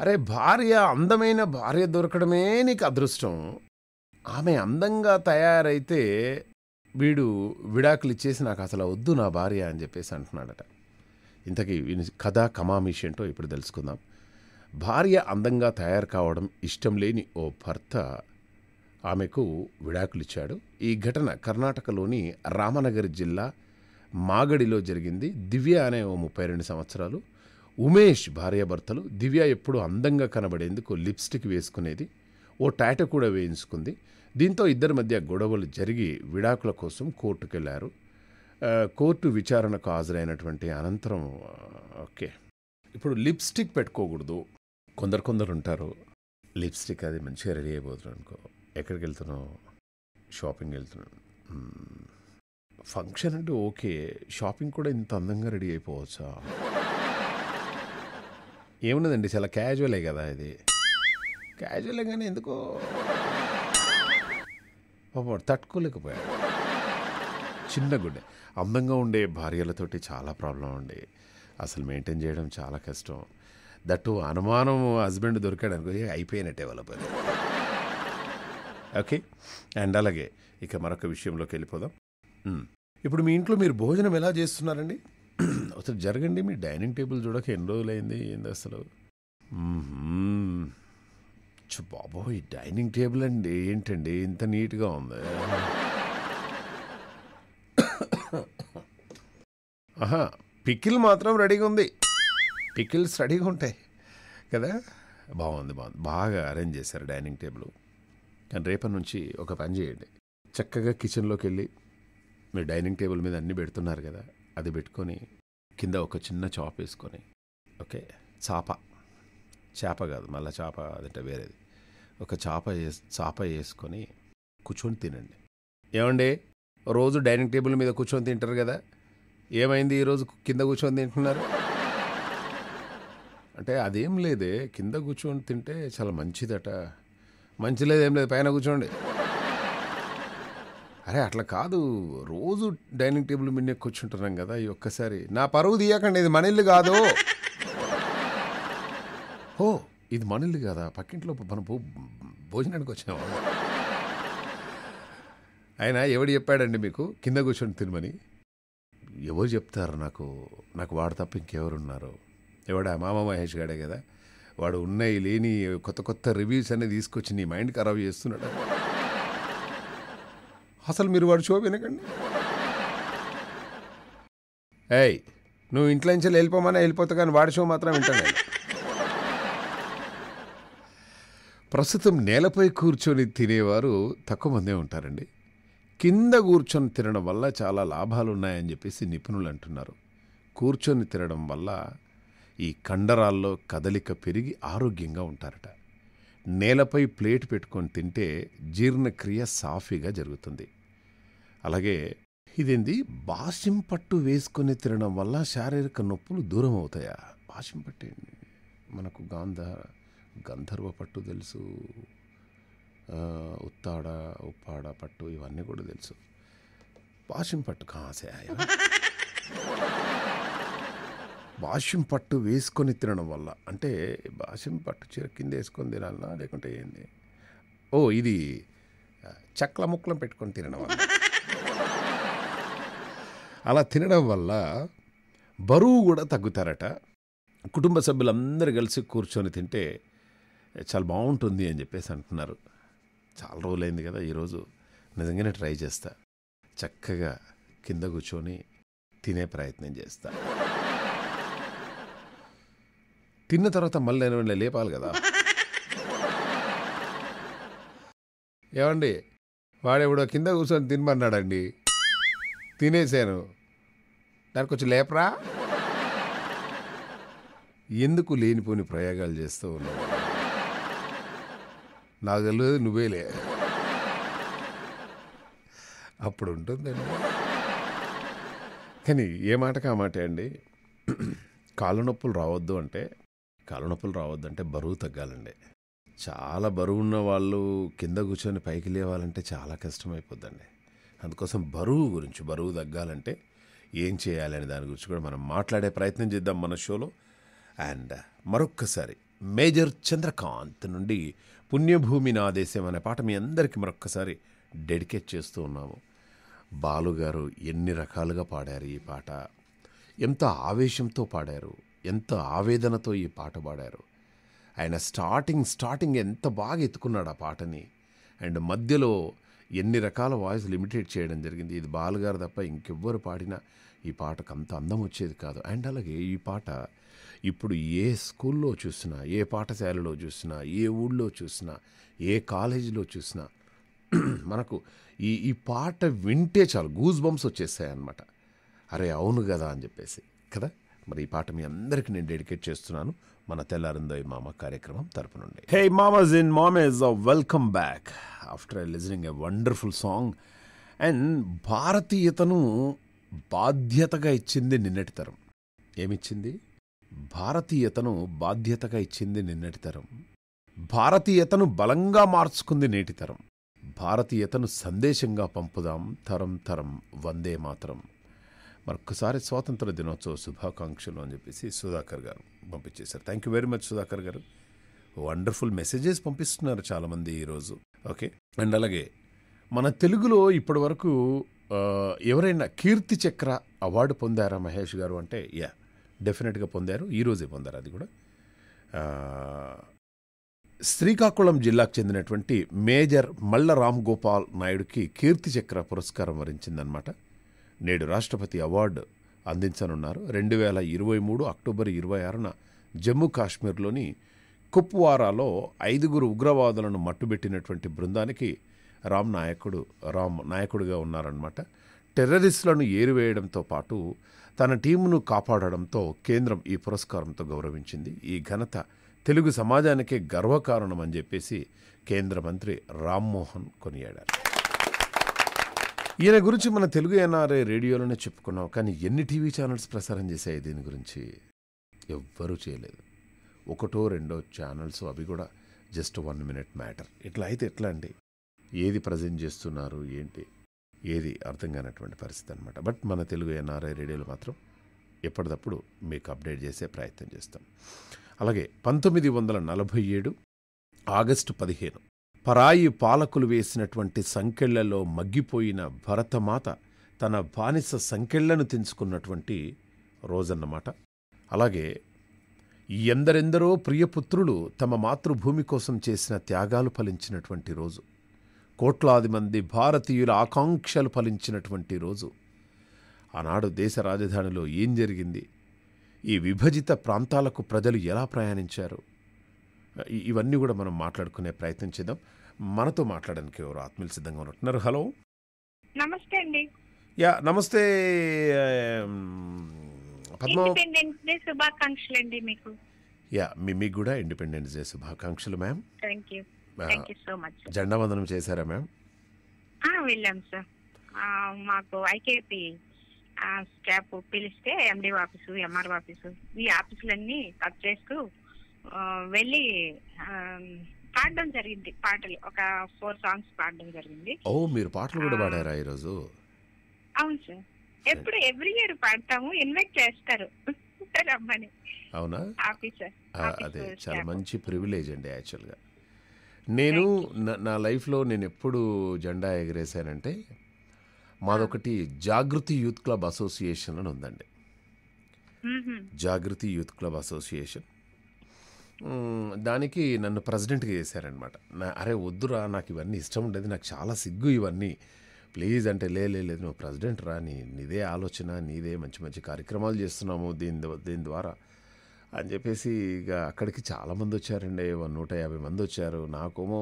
అరే భార్య అందమైన భార్య దొరకడమే నీకు అదృష్టం ఆమె అందంగా తయారైతే వీడు విడాకులు ఇచ్చేసి నాకు అసలు వద్దు నా భార్య అని చెప్పేసి అంటున్నాడట ఇంతకీ కథ కమామిషి ఏంటో ఇప్పుడు తెలుసుకుందాం భార్య అందంగా తయారు కావడం ఇష్టం లేని ఓ భర్త ఆమెకు విడాకులిచ్చాడు ఈ ఘటన కర్ణాటకలోని రామనగర్ జిల్లా మాగడిలో జరిగింది దివ్య అనే ఓ ముప్పై రెండు సంవత్సరాలు ఉమేష్ భార్యాభర్తలు దివ్య ఎప్పుడు అందంగా కనబడేందుకు లిప్స్టిక్ వేసుకునేది ఓ టాట కూడా వేయించుకుంది దీంతో ఇద్దరి మధ్య గొడవలు జరిగి విడాకుల కోసం కోర్టుకెళ్లారు కోర్టు విచారణకు హాజరైనటువంటి అనంతరం ఓకే ఇప్పుడు లిప్స్టిక్ పెట్టుకోకూడదు కొందరు కొందరు ఉంటారు లిప్స్టిక్ అది మంచిగా రెడీ అయిపోతున్నారు అనుకో ఎక్కడికి వెళ్తున్నావు షాపింగ్ వెళ్తున్నాను ఫంక్షన్ అంటే ఓకే షాపింగ్ కూడా ఇంత అందంగా రెడీ అయిపోవచ్చా ఏమున్నదండి చాలా క్యాజువలే కదా ఇది క్యాజువలే కానీ ఎందుకో పాప తట్టుకోలేకపోయాడు చిన్న గుడ్డే అందంగా ఉండే భార్యలతోటి చాలా ప్రాబ్లం అండి అసలు మెయింటైన్ చేయడం చాలా కష్టం దట్టు అనుమానం హస్బెండ్ దొరికాడు అనుకో అయిపోయినట్టే వాళ్ళ పని ఓకే అండ్ అలాగే ఇక మరొక విషయంలోకి వెళ్ళిపోదాం ఇప్పుడు మీ ఇంట్లో మీరు భోజనం ఎలా చేస్తున్నారండి అసలు జరగండి మీ డైనింగ్ టేబుల్ చూడక ఎన్ని రోజులైంది ఏంది అసలు బాబోయ్ డైనింగ్ టేబుల్ అండి ఏంటండి ఇంత నీట్గా ఉంది ఆహా పికిల్ మాత్రం రెడీగా ఉంది పికిల్స్ రెడీగా ఉంటాయి కదా బాగుంది బాగుంది బాగా అరేంజ్ చేశారు డైనింగ్ టేబుల్ కానీ రేపటి నుంచి ఒక పని చేయండి చక్కగా కిచెన్లోకి వెళ్ళి మీరు డైనింగ్ టేబుల్ మీద అన్నీ పెడుతున్నారు కదా అది పెట్టుకొని కింద ఒక చిన్న చాప్ వేసుకొని ఓకే చాప చేప కాదు మళ్ళీ చేప అదంటే వేరేది ఒక చేప చేప వేసుకొని కూర్చొని తినండి ఏమండి రోజు డైనింగ్ టేబుల్ మీద కూర్చొని తింటారు కదా ఏమైంది ఈరోజు కింద కూర్చొని తింటున్నారు అంటే అదేం లేదే కింద కూర్చొని తింటే చాలా మంచిదట మంచి లేదేం లేదు పైన కూర్చోండి అరే అట్లా కాదు రోజు డైనింగ్ టేబుల్ మీద కూర్చుంటున్నాం కదా ఈ ఒక్కసారి నా పరువు తీయకండి ఇది మనిల్లు కాదు ఓ ఇది మన కదా పక్కింట్లో మనం భోజనానికి వచ్చినాము ఆయన ఎవడు చెప్పాడండి మీకు కింద కూర్చొని తినమని ఎవరు చెప్తారు నాకు నాకు వాడు తప్ప ఇంకెవరున్నారు ఎవడా మామ మహేష్ గాడే కదా వాడు ఉన్నాయి లేని కొత్త కొత్త రివ్యూస్ అనేది తీసుకొచ్చి నీ మైండ్ ఖరాబ్ చేస్తున్నాడు అసలు మీరు వాడు షో వినకండి ఏయ్ నువ్వు ఇంట్లో నుంచి వెళ్ళిపోమని వెళ్ళిపోతా కానీ వాడి షో మాత్రం వింటాను ప్రస్తుతం నేలపై కూర్చొని తినేవారు తక్కువ మందే ఉంటారండి కింద కూర్చొని తినడం వల్ల చాలా లాభాలు ఉన్నాయని చెప్పేసి నిపుణులు అంటున్నారు కూర్చొని తినడం వల్ల ఈ కండరాల్లో కదలిక పెరిగి ఆరోగ్యంగా ఉంటారట నేలపై ప్లేట్ పెట్టుకొని తింటే జీర్ణక్రియ సాఫీగా జరుగుతుంది అలాగే ఇదేంది బాసిం పట్టు వేసుకొని తినడం వల్ల శారీరక నొప్పులు దూరం అవుతాయా బాసిం పట్టు మనకు గాంధ గంధర్వ పట్టు తెలుసు ఉత్తాడ ఉప్పాడ పట్టు ఇవన్నీ కూడా తెలుసు భాష్యం పట్టు కాసే భాష్యం పట్టు వేసుకొని తినడం వల్ల అంటే బాషిం పట్టు చీర కింద వేసుకొని తినాలన్నా లేకుంటే ఏంది ఓ ఇది చక్ల ముక్కలం పెట్టుకొని తినడం వల్ల అలా తినడం వల్ల బరువు కూడా తగ్గుతారట కుటుంబ సభ్యులందరూ కలిసి కూర్చొని తింటే చాలా బాగుంటుంది అని చెప్పేసి అంటున్నారు చాలా రోజులైంది కదా ఈరోజు నిజంగానే ట్రై చేస్తా చక్కగా కింద కూర్చొని తినే ప్రయత్నం చేస్తా తిన్న తర్వాత మళ్ళీ నేను లేపాలి కదా ఏమండి వాడెవడ కింద కూర్చొని తినమన్నాడండి తినేసాను దానికి కొంచెం లేపరా ఎందుకు లేనిపోని ప్రయోగాలు చేస్తూ ఉన్నాడు నాకు తెలియదు నువ్వేలే అప్పుడు ఉంటుందండి కానీ ఏ మాట కా మాటే అండి కాళ్ళు నొప్పులు రావద్దు అంటే కాళ్ళు నొప్పులు రావద్దు అంటే బరువు తగ్గాలండి చాలా బరువు ఉన్న వాళ్ళు కింద కూర్చొని పైకి లేవాలంటే చాలా కష్టమైపోద్దండి అందుకోసం బరువు గురించి బరువు తగ్గాలంటే ఏం చేయాలని దాని గురించి కూడా మనం మాట్లాడే ప్రయత్నం చేద్దాం మన షోలో అండ్ మరొక్కసారి మేజర్ చంద్రకాంత్ నుండి పుణ్యభూమి నా దేశం అనే పాట మీ అందరికీ మరొక్కసారి డెడికేట్ చేస్తూ ఉన్నాము బాలుగారు ఎన్ని రకాలుగా పాడారు ఈ పాట ఎంత ఆవేశంతో పాడారు ఎంత ఆవేదనతో ఈ పాట పాడారు ఆయన స్టార్టింగ్ స్టార్టింగ్ ఎంత బాగా ఎత్తుకున్నాడు ఆ పాటని అండ్ మధ్యలో ఎన్ని రకాల వాయిస్ లిమిటెడ్ చేయడం జరిగింది ఇది బాలుగారు తప్ప ఇంకెవ్వరు పాడినా ఈ పాటకు అంత అందం వచ్చేది కాదు అండ్ అలాగే ఈ పాట ఇప్పుడు ఏ స్కూల్లో చూసినా ఏ పాఠశాలలో చూసినా ఏ ఊళ్ళో చూసినా ఏ కాలేజీలో చూసినా మనకు ఈ ఈ పాట వింటే చాలు గూజ్ బంప్స్ వచ్చేస్తాయి అనమాట అరే అవును కదా అని చెప్పేసి కదా మరి ఈ పాట మీ అందరికీ నేను డెడికేట్ చేస్తున్నాను మన తెల్లారిందోయ్ మామ కార్యక్రమం తరపు నుండి హే మామస్ ఇన్ మామేజ్ welcome back after listening a wonderful song and భారతీయతను బాధ్యతగా ఇచ్చింది నిన్నటి తరం ఏమిచ్చింది భారతీయతను బాధ్యతగా ఇచ్చింది నిన్నటి తరం భారతీయతను బలంగా మార్చుకుంది నేటితరం భారతీయతను సందేశంగా పంపుదాం తరం తరం వందే మాత్రం మరొకసారి స్వాతంత్ర దినోత్సవ శుభాకాంక్షలు అని చెప్పేసి సుధాకర్ గారు పంపించేశారు thank you very much Sudhakar garu wonderful messages పంపిస్తున్నారు చాలామంది ఈరోజు ఓకే అండ్ అలాగే మన తెలుగులో ఇప్పటి uh, ఎవరైనా కీర్తి చక్ర అవార్డు పొందారా మహేష్ గారు అంటే యా డెఫినెట్గా పొందారు ఈరోజే పొందారు అది కూడా శ్రీకాకుళం జిల్లాకు చెందినటువంటి మేజర్ మల్ల రామ్ గోపాల్ నాయుడుకి కీర్తి చక్ర పురస్కారం వరించిందనమాట నేడు రాష్ట్రపతి అవార్డు అందించనున్నారు రెండు వేల ఇరవై మూడు అక్టోబర్ ఇరవై ఆరున జమ్మూ కాశ్మీర్లోని కుప్వారాలో ఐదుగురు ఉగ్రవాదులను మట్టుబెట్టినటువంటి బృందానికి రామ్ నాయకుడు రామ్ నాయకుడిగా ఉన్నారనమాట టెర్రరిస్టులను ఏరివేయడంతో పాటు తన టీమును కాపాడడంతో కేంద్రం ఈ పురస్కారంతో గౌరవించింది ఈ ఘనత తెలుగు సమాజానికే గర్వకారణం అని చెప్పేసి కేంద్ర మంత్రి రామ్మోహన్ కొనియాడారు ఈయన గురించి మన తెలుగు ఎన్ఆర్ఐ రేడియోలోనే చెప్పుకున్నాం కానీ ఎన్ని టీవీ ఛానల్స్ ప్రసారం చేశాయి దీని గురించి ఎవ్వరూ చేయలేదు ఒకటో రెండో ఛానల్స్ అవి కూడా జస్ట్ వన్ మినిట్ మ్యాటర్ ఇట్లా అయితే ఎట్లా అండి ఏది ప్రజెంట్ చేస్తున్నారు ఏంటి ఏది అర్థం కానటువంటి పరిస్థితి అనమాట బట్ మన తెలుగు ఎన్ఆర్ఐ రేడియోలు మాత్రం ఎప్పటికప్పుడు మీకు అప్డేట్ చేసే ప్రయత్నం చేస్తాం అలాగే పంతొమ్మిది వందల నలభై ఏడు ఆగస్టు పదిహేను పరాయి పాలకులు వేసినటువంటి సంకెళ్లలో మగ్గిపోయిన భరతమాత తన బానిస సంకెళ్లను తెంచుకున్నటువంటి రోజన్నమాట అలాగే ఎందరెందరో ప్రియపుత్రులు తమ మాతృభూమి కోసం చేసిన త్యాగాలు ఫలించినటువంటి రోజు కోట్లాది మంది భారతీయుల ఆకాంక్షలు ఫలించినటువంటి రోజు ఆనాడు దేశ రాజధానిలో ఏం జరిగింది ఈ విభజిత ప్రాంతాలకు ప్రజలు ఎలా ప్రయాణించారు ఇవన్నీ కూడా మనం మాట్లాడుకునే ప్రయత్నం చేద్దాం మనతో మాట్లాడడానికి ఎవరు ఆత్మీయులు సిద్ధంగా ఉంటున్నారు హలో నమస్తే అండి యా నమస్తే యా మీ శుభాకాంక్షలు అండి మీకు యా మీకు కూడా ఇండిపెండెన్స్ డే శుభాకాంక్షలు మ్యామ్ థ్యాంక్ యూ జెండా వందనం చేశారా మ్యామ్ వెళ్ళాం సార్ మాకు ఐకేపీ స్టాప్ పిలిస్తే ఎండి ఆఫీసు ఎంఆర్ఓ ఆఫీసు ఈ ఆఫీసులన్నీ కట్ చేస్తూ వెళ్ళి పాడడం జరిగింది పాటలు ఒక ఫోర్ సాంగ్స్ పాడడం జరిగింది ఓ మీరు పాటలు కూడా పాడారా రోజు అవును సార్ ఎప్పుడు ఎవ్రీ ఇయర్ పాడతాము ఇన్వైట్ చేస్తారు రమ్మని అవునా ఆఫీసర్ అదే చాలా మంచి ప్రివిలేజ్ అండి గా నేను నా లైఫ్లో నేను ఎప్పుడు జెండా ఎగరేశానంటే మాదొకటి జాగృతి యూత్ క్లబ్ అసోసియేషన్ అని ఉందండి జాగృతి యూత్ క్లబ్ అసోసియేషన్ దానికి నన్ను ప్రెసిడెంట్గా చేశారనమాట నా అరే వద్దురా నాకు ఇవన్నీ ఇష్టం ఉండేది నాకు చాలా సిగ్గు ఇవన్నీ ప్లీజ్ అంటే లే లేదు నువ్వు ప్రెసిడెంట్ రా నీ నీదే ఆలోచన నీదే మంచి మంచి కార్యక్రమాలు చేస్తున్నాము దీని దీని ద్వారా అని చెప్పేసి ఇక అక్కడికి చాలామంది వచ్చారండి నూట యాభై మంది వచ్చారు నాకేమో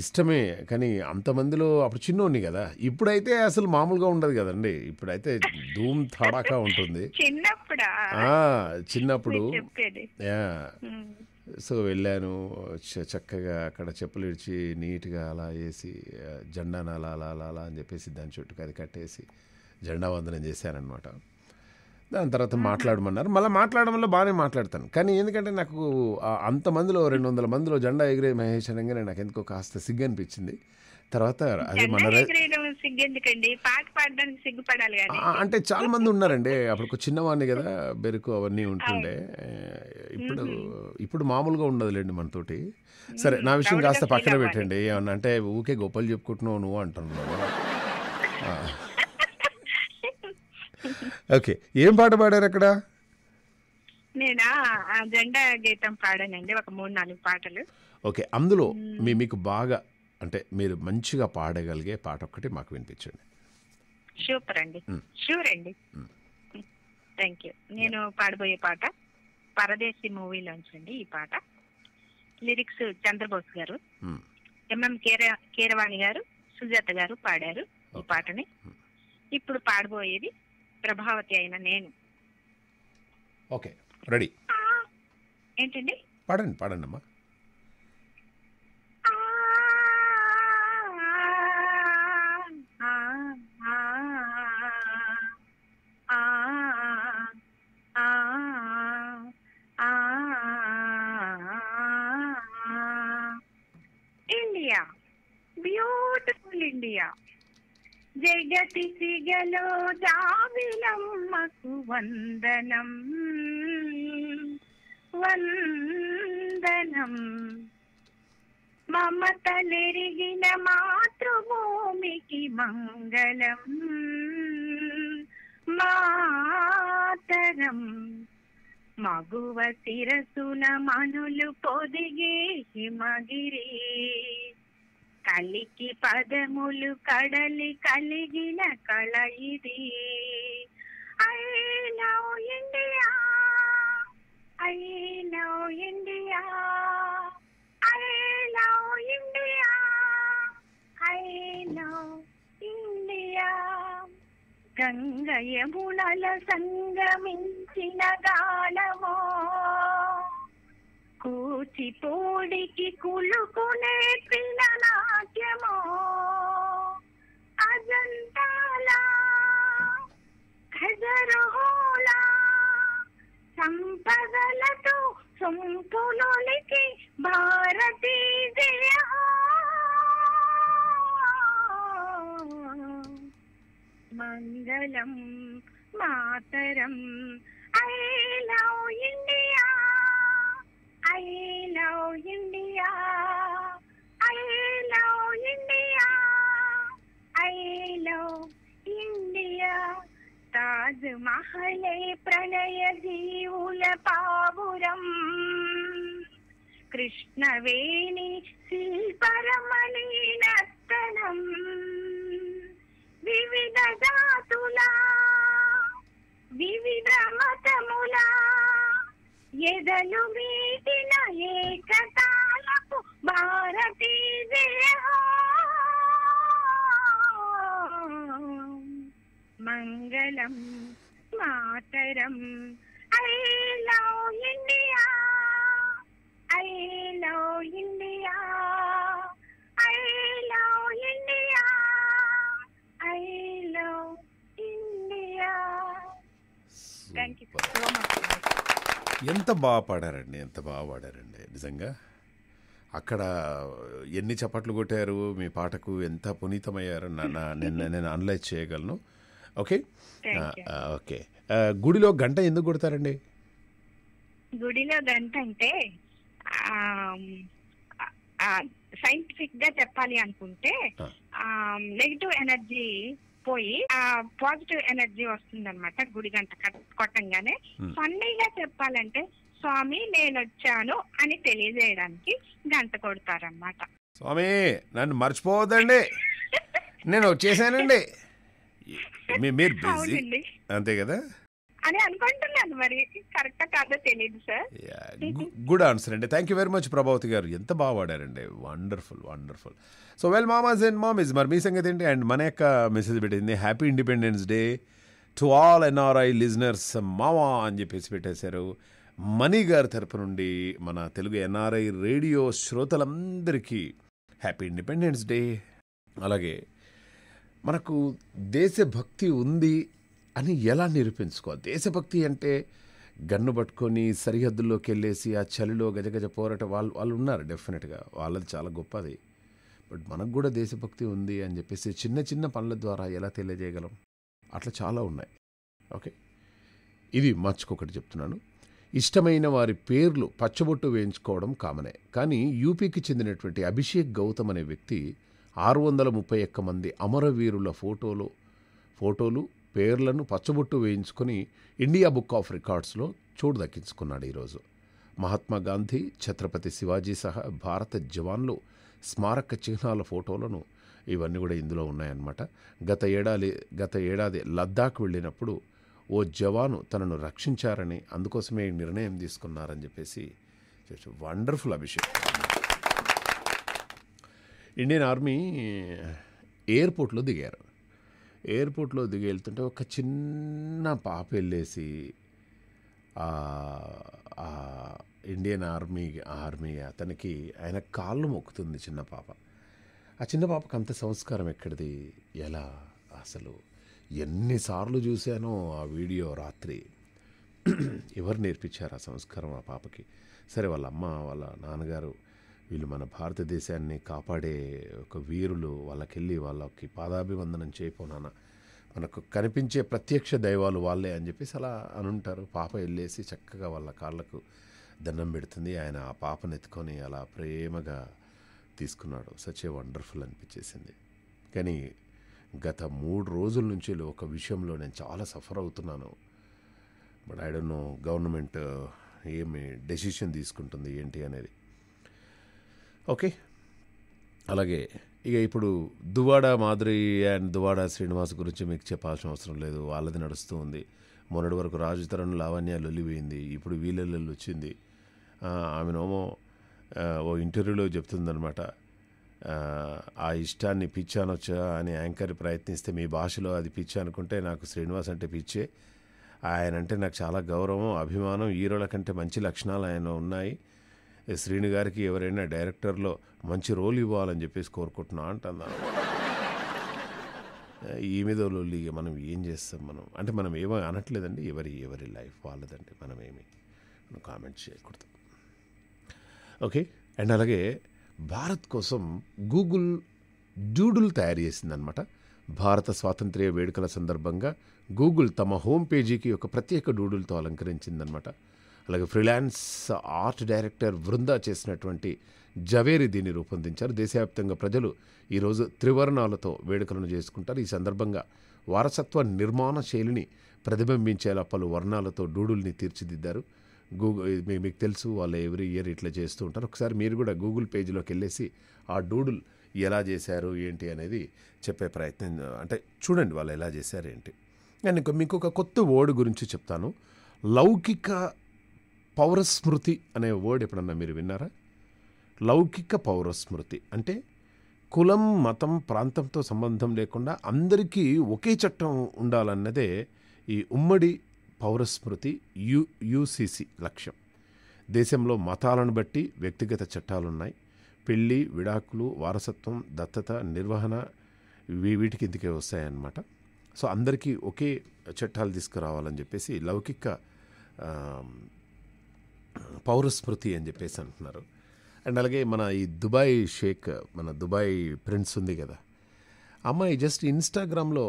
ఇష్టమే కానీ అంతమందిలో అప్పుడు చిన్నోడిని కదా ఇప్పుడైతే అసలు మామూలుగా ఉండదు కదండి ఇప్పుడైతే ధూమ్ తడాకా ఉంటుంది చిన్నప్పుడు సో వెళ్ళాను చక్కగా అక్కడ చెప్పులు ఇడిచి నీట్గా అలా వేసి జెండాను అలా అలా అలా అని చెప్పేసి దాని చుట్టూ కట్టేసి జెండా వందనం చేశానమాట దాని తర్వాత మాట్లాడమన్నారు మళ్ళీ మాట్లాడడంలో బాగానే మాట్లాడతాను కానీ ఎందుకంటే నాకు అంతమందిలో రెండు వందల మందిలో జెండా ఎగిరే మహేష్ అనగానే నాకు ఎందుకో కాస్త సిగ్గు అనిపించింది తర్వాత అది మన అంటే చాలా మంది ఉన్నారండి అప్పుడు చిన్నవాడిని కదా బెరుకు అవన్నీ ఉంటుండే ఇప్పుడు ఇప్పుడు మామూలుగా ఉండదులేండి మనతోటి సరే నా విషయం కాస్త పక్కన పెట్టండి ఏమన్నా అంటే ఊకే గొప్పలు చెప్పుకుంటున్నావు నువ్వు అంటున్నావు ఓకే ఏం పాట పాడారు అక్కడ నేనా జెండా గీతం పాడానండి ఒక మూడు నాలుగు పాటలు ఓకే అందులో మీ మీకు బాగా అంటే మీరు మంచిగా పాడగలిగే పాట ఒక్కటి మాకు వినిపించండి సూపర్ అండి షూర్ అండి థ్యాంక్ యూ నేను పాడబోయే పాట పరదేశి మూవీలో ఉంచండి ఈ పాట లిరిక్స్ చంద్రబోస్ గారు ఎంఎం కేర కీరవాణి గారు సుజాత గారు పాడారు ఈ పాటని ఇప్పుడు పాడబోయేది Pernah banget, ya, ini-n ready? Injil ini, pardon, nama India. Beautis, India. జగతి సిగలో చావిలమ్మకు వందనం వందనం మమతలెరిగిన మాతృభూమికి మంగళం మాతరం మగువ శిరసున మనులు పొదిగే హిమగిరి కలికి పదములు కడలి కలిగిన కళ ఇది I love India I love India I love India I love India సంగమించిన గాలమో కూచిపూడికి కులుకు నేర్పిన నాట్యమో అజంతాలా ఖజరుహోలా సంపదలతో సొంపులొలికి భారతీ జయ మంగళం మాతరం മഹളെ പ്രണയജീവുല പാവുരം കൃഷ്ണവേണി ശില്പരമലീനത്തനം వివిధ జాతులా వివిధ మతములా ఎదలు మీటిన ఏకతాలపు భారతీ మంగళం మాతరం I love India I love India I love India I love India thank you ఎంత బాగా పాడారండి ఎంత బాగా పాడారండి నిజంగా అక్కడ ఎన్ని చప్పట్లు కొట్టారు మీ పాటకు ఎంత పునీతమయ్యారు నా నేను నేను అనలైజ్ చేయగలను ఓకే ఓకే గుడిలో గంట ఎందుకు కొడతారండి గుడిలో గంట అంటే సైంటిఫిక్ గా చెప్పాలి అనుకుంటే నెగిటివ్ ఎనర్జీ పోయి ఆ పాజిటివ్ ఎనర్జీ వస్తుందన్నమాట గుడి గంట కొట్టంగానే గా చెప్పాలంటే స్వామి నేను వచ్చాను అని తెలియజేయడానికి గంట కొడతారన్నమాట స్వామి నన్ను మర్చిపోవద్దండి నేను వచ్చేసానండి మీరు బిజీ అంతే కదా అని అనుకుంటున్నాను మరి కరెక్ట్ కాదో తెలియదు సార్ గుడ్ ఆన్సర్ అండి thank you very much Prabhavati garu ఎంత బాగా వాడారండి వండర్ఫుల్ వండర్ఫుల్ సో వెల్ మామాజ్ అండ్ మామీస్ మరి మీ సంగతి ఏంటి అండ్ మన యొక్క మెసేజ్ పెట్టింది happy independence day to all NRI listeners మావా అని చెప్పేసి పెట్టేశారు మనీ గారి తరపు నుండి మన తెలుగు ఎన్ఆర్ఐ రేడియో శ్రోతలందరికీ హ్యాపీ ఇండిపెండెన్స్ డే అలాగే మనకు దేశభక్తి ఉంది అని ఎలా నిరూపించుకోవాలి దేశభక్తి అంటే గన్ను పట్టుకొని సరిహద్దుల్లోకి వెళ్ళేసి ఆ చలిలో గజగజ పోరాట వాళ్ళు వాళ్ళు ఉన్నారు డెఫినెట్గా వాళ్ళది చాలా గొప్పది బట్ మనకు కూడా దేశభక్తి ఉంది అని చెప్పేసి చిన్న చిన్న పనుల ద్వారా ఎలా తెలియజేయగలం అట్లా చాలా ఉన్నాయి ఓకే ఇది మర్చుకొకటి చెప్తున్నాను ఇష్టమైన వారి పేర్లు పచ్చబొట్టు వేయించుకోవడం కామనే కానీ యూపీకి చెందినటువంటి అభిషేక్ గౌతమ్ అనే వ్యక్తి ఆరు వందల ముప్పై ఒక్క మంది అమరవీరుల ఫోటోలు ఫోటోలు పేర్లను పచ్చబొట్టు వేయించుకొని ఇండియా బుక్ ఆఫ్ రికార్డ్స్లో చోటు దక్కించుకున్నాడు ఈరోజు మహాత్మా గాంధీ ఛత్రపతి శివాజీ సహా భారత జవాన్లు స్మారక చిహ్నాల ఫోటోలను ఇవన్నీ కూడా ఇందులో ఉన్నాయన్నమాట గత ఏడాది గత ఏడాది లద్దాఖ్ వెళ్ళినప్పుడు ఓ జవాను తనను రక్షించారని అందుకోసమే నిర్ణయం తీసుకున్నారని చెప్పేసి వండర్ఫుల్ అభిషేక్ ఇండియన్ ఆర్మీ ఎయిర్పోర్ట్లో దిగారు ఎయిర్పోర్ట్లో దిగి వెళ్తుంటే ఒక చిన్న పాప వెళ్ళేసి ఇండియన్ ఆర్మీ ఆర్మీ అతనికి ఆయన కాళ్ళు మొక్కుతుంది చిన్న పాప ఆ చిన్న పాపకు అంత సంస్కారం ఎక్కడిది ఎలా అసలు ఎన్నిసార్లు చూశానో ఆ వీడియో రాత్రి ఎవరు నేర్పించారు ఆ సంస్కారం ఆ పాపకి సరే వాళ్ళ అమ్మ వాళ్ళ నాన్నగారు వీళ్ళు మన భారతదేశాన్ని కాపాడే ఒక వీరులు వాళ్ళకెళ్ళి వాళ్ళకి పాదాభివందనం చేయపోనాన మనకు కనిపించే ప్రత్యక్ష దైవాలు వాళ్ళే అని చెప్పేసి అలా అనుంటారు పాప వెళ్ళేసి చక్కగా వాళ్ళ కాళ్ళకు దండం పెడుతుంది ఆయన ఆ పాపను ఎత్తుకొని అలా ప్రేమగా తీసుకున్నాడు సచే వండర్ఫుల్ అనిపించేసింది కానీ గత మూడు రోజుల నుంచి ఒక విషయంలో నేను చాలా సఫర్ అవుతున్నాను but I don't know government ఏమి డెసిషన్ తీసుకుంటుంది ఏంటి అనేది ఓకే అలాగే ఇక ఇప్పుడు దువాడ మాధురి అండ్ దువాడ శ్రీనివాస్ గురించి మీకు చెప్పాల్సిన అవసరం లేదు వాళ్ళది నడుస్తూ ఉంది మొన్నటి వరకు తరణ్ లావణ్య లొల్లిపోయింది ఇప్పుడు వీళ్ళల్లో వచ్చింది ఆమెనోమో ఓ ఇంటర్వ్యూలో చెప్తుందనమాట ఆ ఇష్టాన్ని పిచ్చానొచ్చా అని యాంకర్ ప్రయత్నిస్తే మీ భాషలో అది పిచ్చి అనుకుంటే నాకు శ్రీనివాస్ అంటే పిచ్చే ఆయన అంటే నాకు చాలా గౌరవం అభిమానం హీరోల కంటే మంచి లక్షణాలు ఆయన ఉన్నాయి శ్రీను గారికి ఎవరైనా డైరెక్టర్లో మంచి రోల్ ఇవ్వాలని చెప్పేసి కోరుకుంటున్నా అంటున్నాను ఈ మీద లొల్లి మనం ఏం చేస్తాం మనం అంటే మనం ఏమో అనట్లేదండి ఎవరి ఎవరి లైఫ్ వాళ్ళదండి మనం ఏమి కామెంట్ చేయకూడదు ఓకే అండ్ అలాగే భారత్ కోసం గూగుల్ డూడుల్ తయారు చేసిందనమాట భారత స్వాతంత్ర్య వేడుకల సందర్భంగా గూగుల్ తమ హోమ్ పేజీకి ఒక ప్రత్యేక డూడుల్తో అలంకరించిందనమాట అలాగే ఫ్రీలాన్స్ ఆర్ట్ డైరెక్టర్ వృందా చేసినటువంటి జవేరి దీన్ని రూపొందించారు దేశవ్యాప్తంగా ప్రజలు ఈరోజు త్రివర్ణాలతో వేడుకలను చేసుకుంటారు ఈ సందర్భంగా వారసత్వ నిర్మాణ శైలిని ప్రతిబింబించేలా పలు వర్ణాలతో డూడుల్ని తీర్చిదిద్దారు గూగుల్ మీకు తెలుసు వాళ్ళు ఎవ్రీ ఇయర్ ఇట్లా చేస్తూ ఉంటారు ఒకసారి మీరు కూడా గూగుల్ పేజీలోకి వెళ్ళేసి ఆ డూడుల్ ఎలా చేశారు ఏంటి అనేది చెప్పే ప్రయత్నం అంటే చూడండి వాళ్ళు ఎలా చేశారు ఏంటి నేను మీకు ఒక కొత్త ఓడు గురించి చెప్తాను లౌకిక పౌరస్మృతి అనే వర్డ్ ఎప్పుడన్నా మీరు విన్నారా లౌకిక పౌరస్మృతి అంటే కులం మతం ప్రాంతంతో సంబంధం లేకుండా అందరికీ ఒకే చట్టం ఉండాలన్నదే ఈ ఉమ్మడి పౌరస్మృతి యు యూసీసీ లక్ష్యం దేశంలో మతాలను బట్టి వ్యక్తిగత చట్టాలున్నాయి పెళ్ళి విడాకులు వారసత్వం దత్తత నిర్వహణ వీటికి ఇందుకే వస్తాయన్నమాట సో అందరికీ ఒకే చట్టాలు తీసుకురావాలని చెప్పేసి లౌకిక పౌరస్మృతి అని చెప్పేసి అంటున్నారు అండ్ అలాగే మన ఈ దుబాయ్ షేక్ మన దుబాయ్ ప్రిన్స్ ఉంది కదా అమ్మాయి జస్ట్ ఇన్స్టాగ్రామ్లో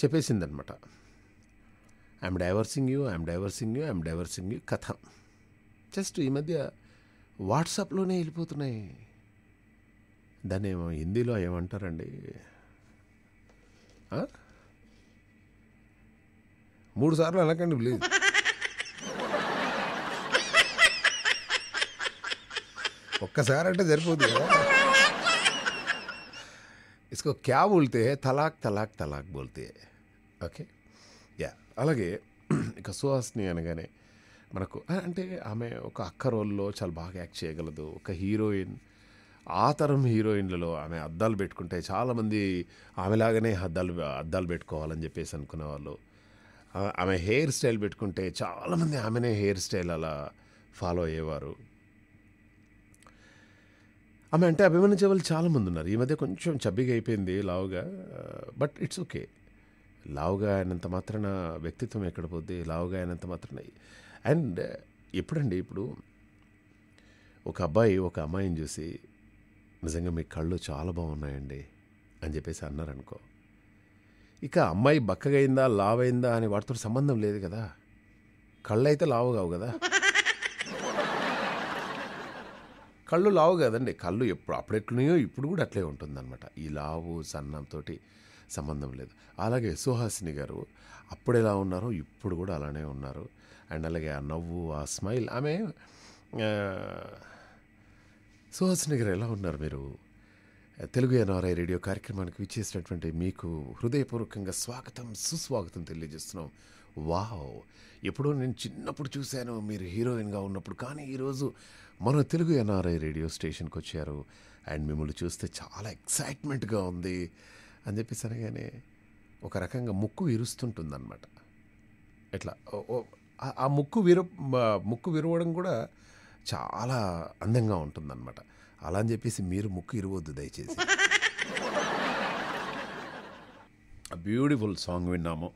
చెప్పేసిందనమాట I'm divorcing you I'm divorcing you I'm divorcing you కథ జస్ట్ ఈ మధ్య వాట్సాప్లోనే వెళ్ళిపోతున్నాయి దాన్ని ఏమో హిందీలో ఏమంటారండి మూడు సార్లు అనకండి ప్లీజ్ ఒక్కసారి అంటే సరిపోతుంది ఇసుకో క్యా బోల్తే తలాక్ తలాక్ తలాక్ బోల్తే ఓకే యా అలాగే ఇక సుహాస్ని అనగానే మనకు అంటే ఆమె ఒక అక్క రోల్లో చాలా బాగా యాక్ట్ చేయగలదు ఒక హీరోయిన్ ఆ తరం హీరోయిన్లలో ఆమె అద్దాలు పెట్టుకుంటే చాలామంది ఆమెలాగానే అద్దాలు అద్దాలు పెట్టుకోవాలని చెప్పేసి అనుకునేవాళ్ళు వాళ్ళు ఆమె హెయిర్ స్టైల్ పెట్టుకుంటే చాలామంది ఆమెనే హెయిర్ స్టైల్ అలా ఫాలో అయ్యేవారు ఆమె అంటే అభిమానించే వాళ్ళు చాలామంది ఉన్నారు ఈ మధ్య కొంచెం చబ్బిగా అయిపోయింది లావుగా బట్ ఇట్స్ ఓకే లావుగా అయినంత మాత్రాన వ్యక్తిత్వం ఎక్కడ పోద్ది లావుగా అయినంత మాత్రాన అండ్ ఎప్పుడండి ఇప్పుడు ఒక అబ్బాయి ఒక అమ్మాయిని చూసి నిజంగా మీ కళ్ళు చాలా బాగున్నాయండి అని చెప్పేసి అన్నారనుకో ఇక అమ్మాయి బక్కగైందా లావైందా అని వాటితో సంబంధం లేదు కదా కళ్ళు అయితే లావు కావు కదా కళ్ళు లావు కదండి కళ్ళు ఎప్పుడు అప్పుడెట్లున్నాయో ఇప్పుడు కూడా అట్లే ఉంటుందన్నమాట ఈ లావు సన్నంతో సంబంధం లేదు అలాగే సుహాసిని గారు అప్పుడు ఎలా ఉన్నారో ఇప్పుడు కూడా అలానే ఉన్నారు అండ్ అలాగే ఆ నవ్వు ఆ స్మైల్ ఆమె సుహాసిని గారు ఎలా ఉన్నారు మీరు తెలుగు ఎన్ఆర్ఐ రేడియో కార్యక్రమానికి విచ్చేసినటువంటి మీకు హృదయపూర్వకంగా స్వాగతం సుస్వాగతం తెలియజేస్తున్నాం వావ్ ఎప్పుడో నేను చిన్నప్పుడు చూశాను మీరు హీరోయిన్గా ఉన్నప్పుడు కానీ ఈరోజు మన తెలుగు ఎన్ఆర్ఐ రేడియో స్టేషన్కి వచ్చారు అండ్ మిమ్మల్ని చూస్తే చాలా ఎక్సైట్మెంట్గా ఉంది అని చెప్పేసి అనగానే ఒక రకంగా ముక్కు విరుస్తుంటుందన్నమాట ఎట్లా ఆ ముక్కు విరు ముక్కు విరవడం కూడా చాలా అందంగా ఉంటుందన్నమాట అలా అని చెప్పేసి మీరు ముక్కు ఇరవద్దు దయచేసి బ్యూటిఫుల్ సాంగ్ విన్నాము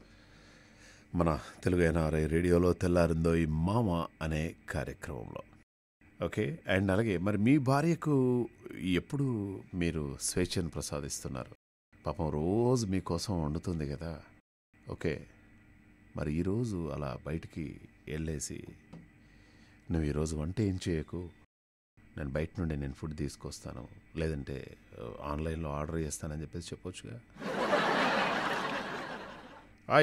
మన తెలుగు ఎన్ఆర్ఐ రేడియోలో తెల్లారిందో ఈ మామ అనే కార్యక్రమంలో ఓకే అండ్ అలాగే మరి మీ భార్యకు ఎప్పుడు మీరు స్వేచ్ఛను ప్రసాదిస్తున్నారు పాపం రోజు మీకోసం వండుతుంది కదా ఓకే మరి ఈరోజు అలా బయటికి వెళ్ళేసి నువ్వు ఈరోజు వంట ఏం చేయకు నేను బయట నుండి నేను ఫుడ్ తీసుకొస్తాను లేదంటే ఆన్లైన్లో ఆర్డర్ చేస్తానని చెప్పేసి చెప్పొచ్చుగా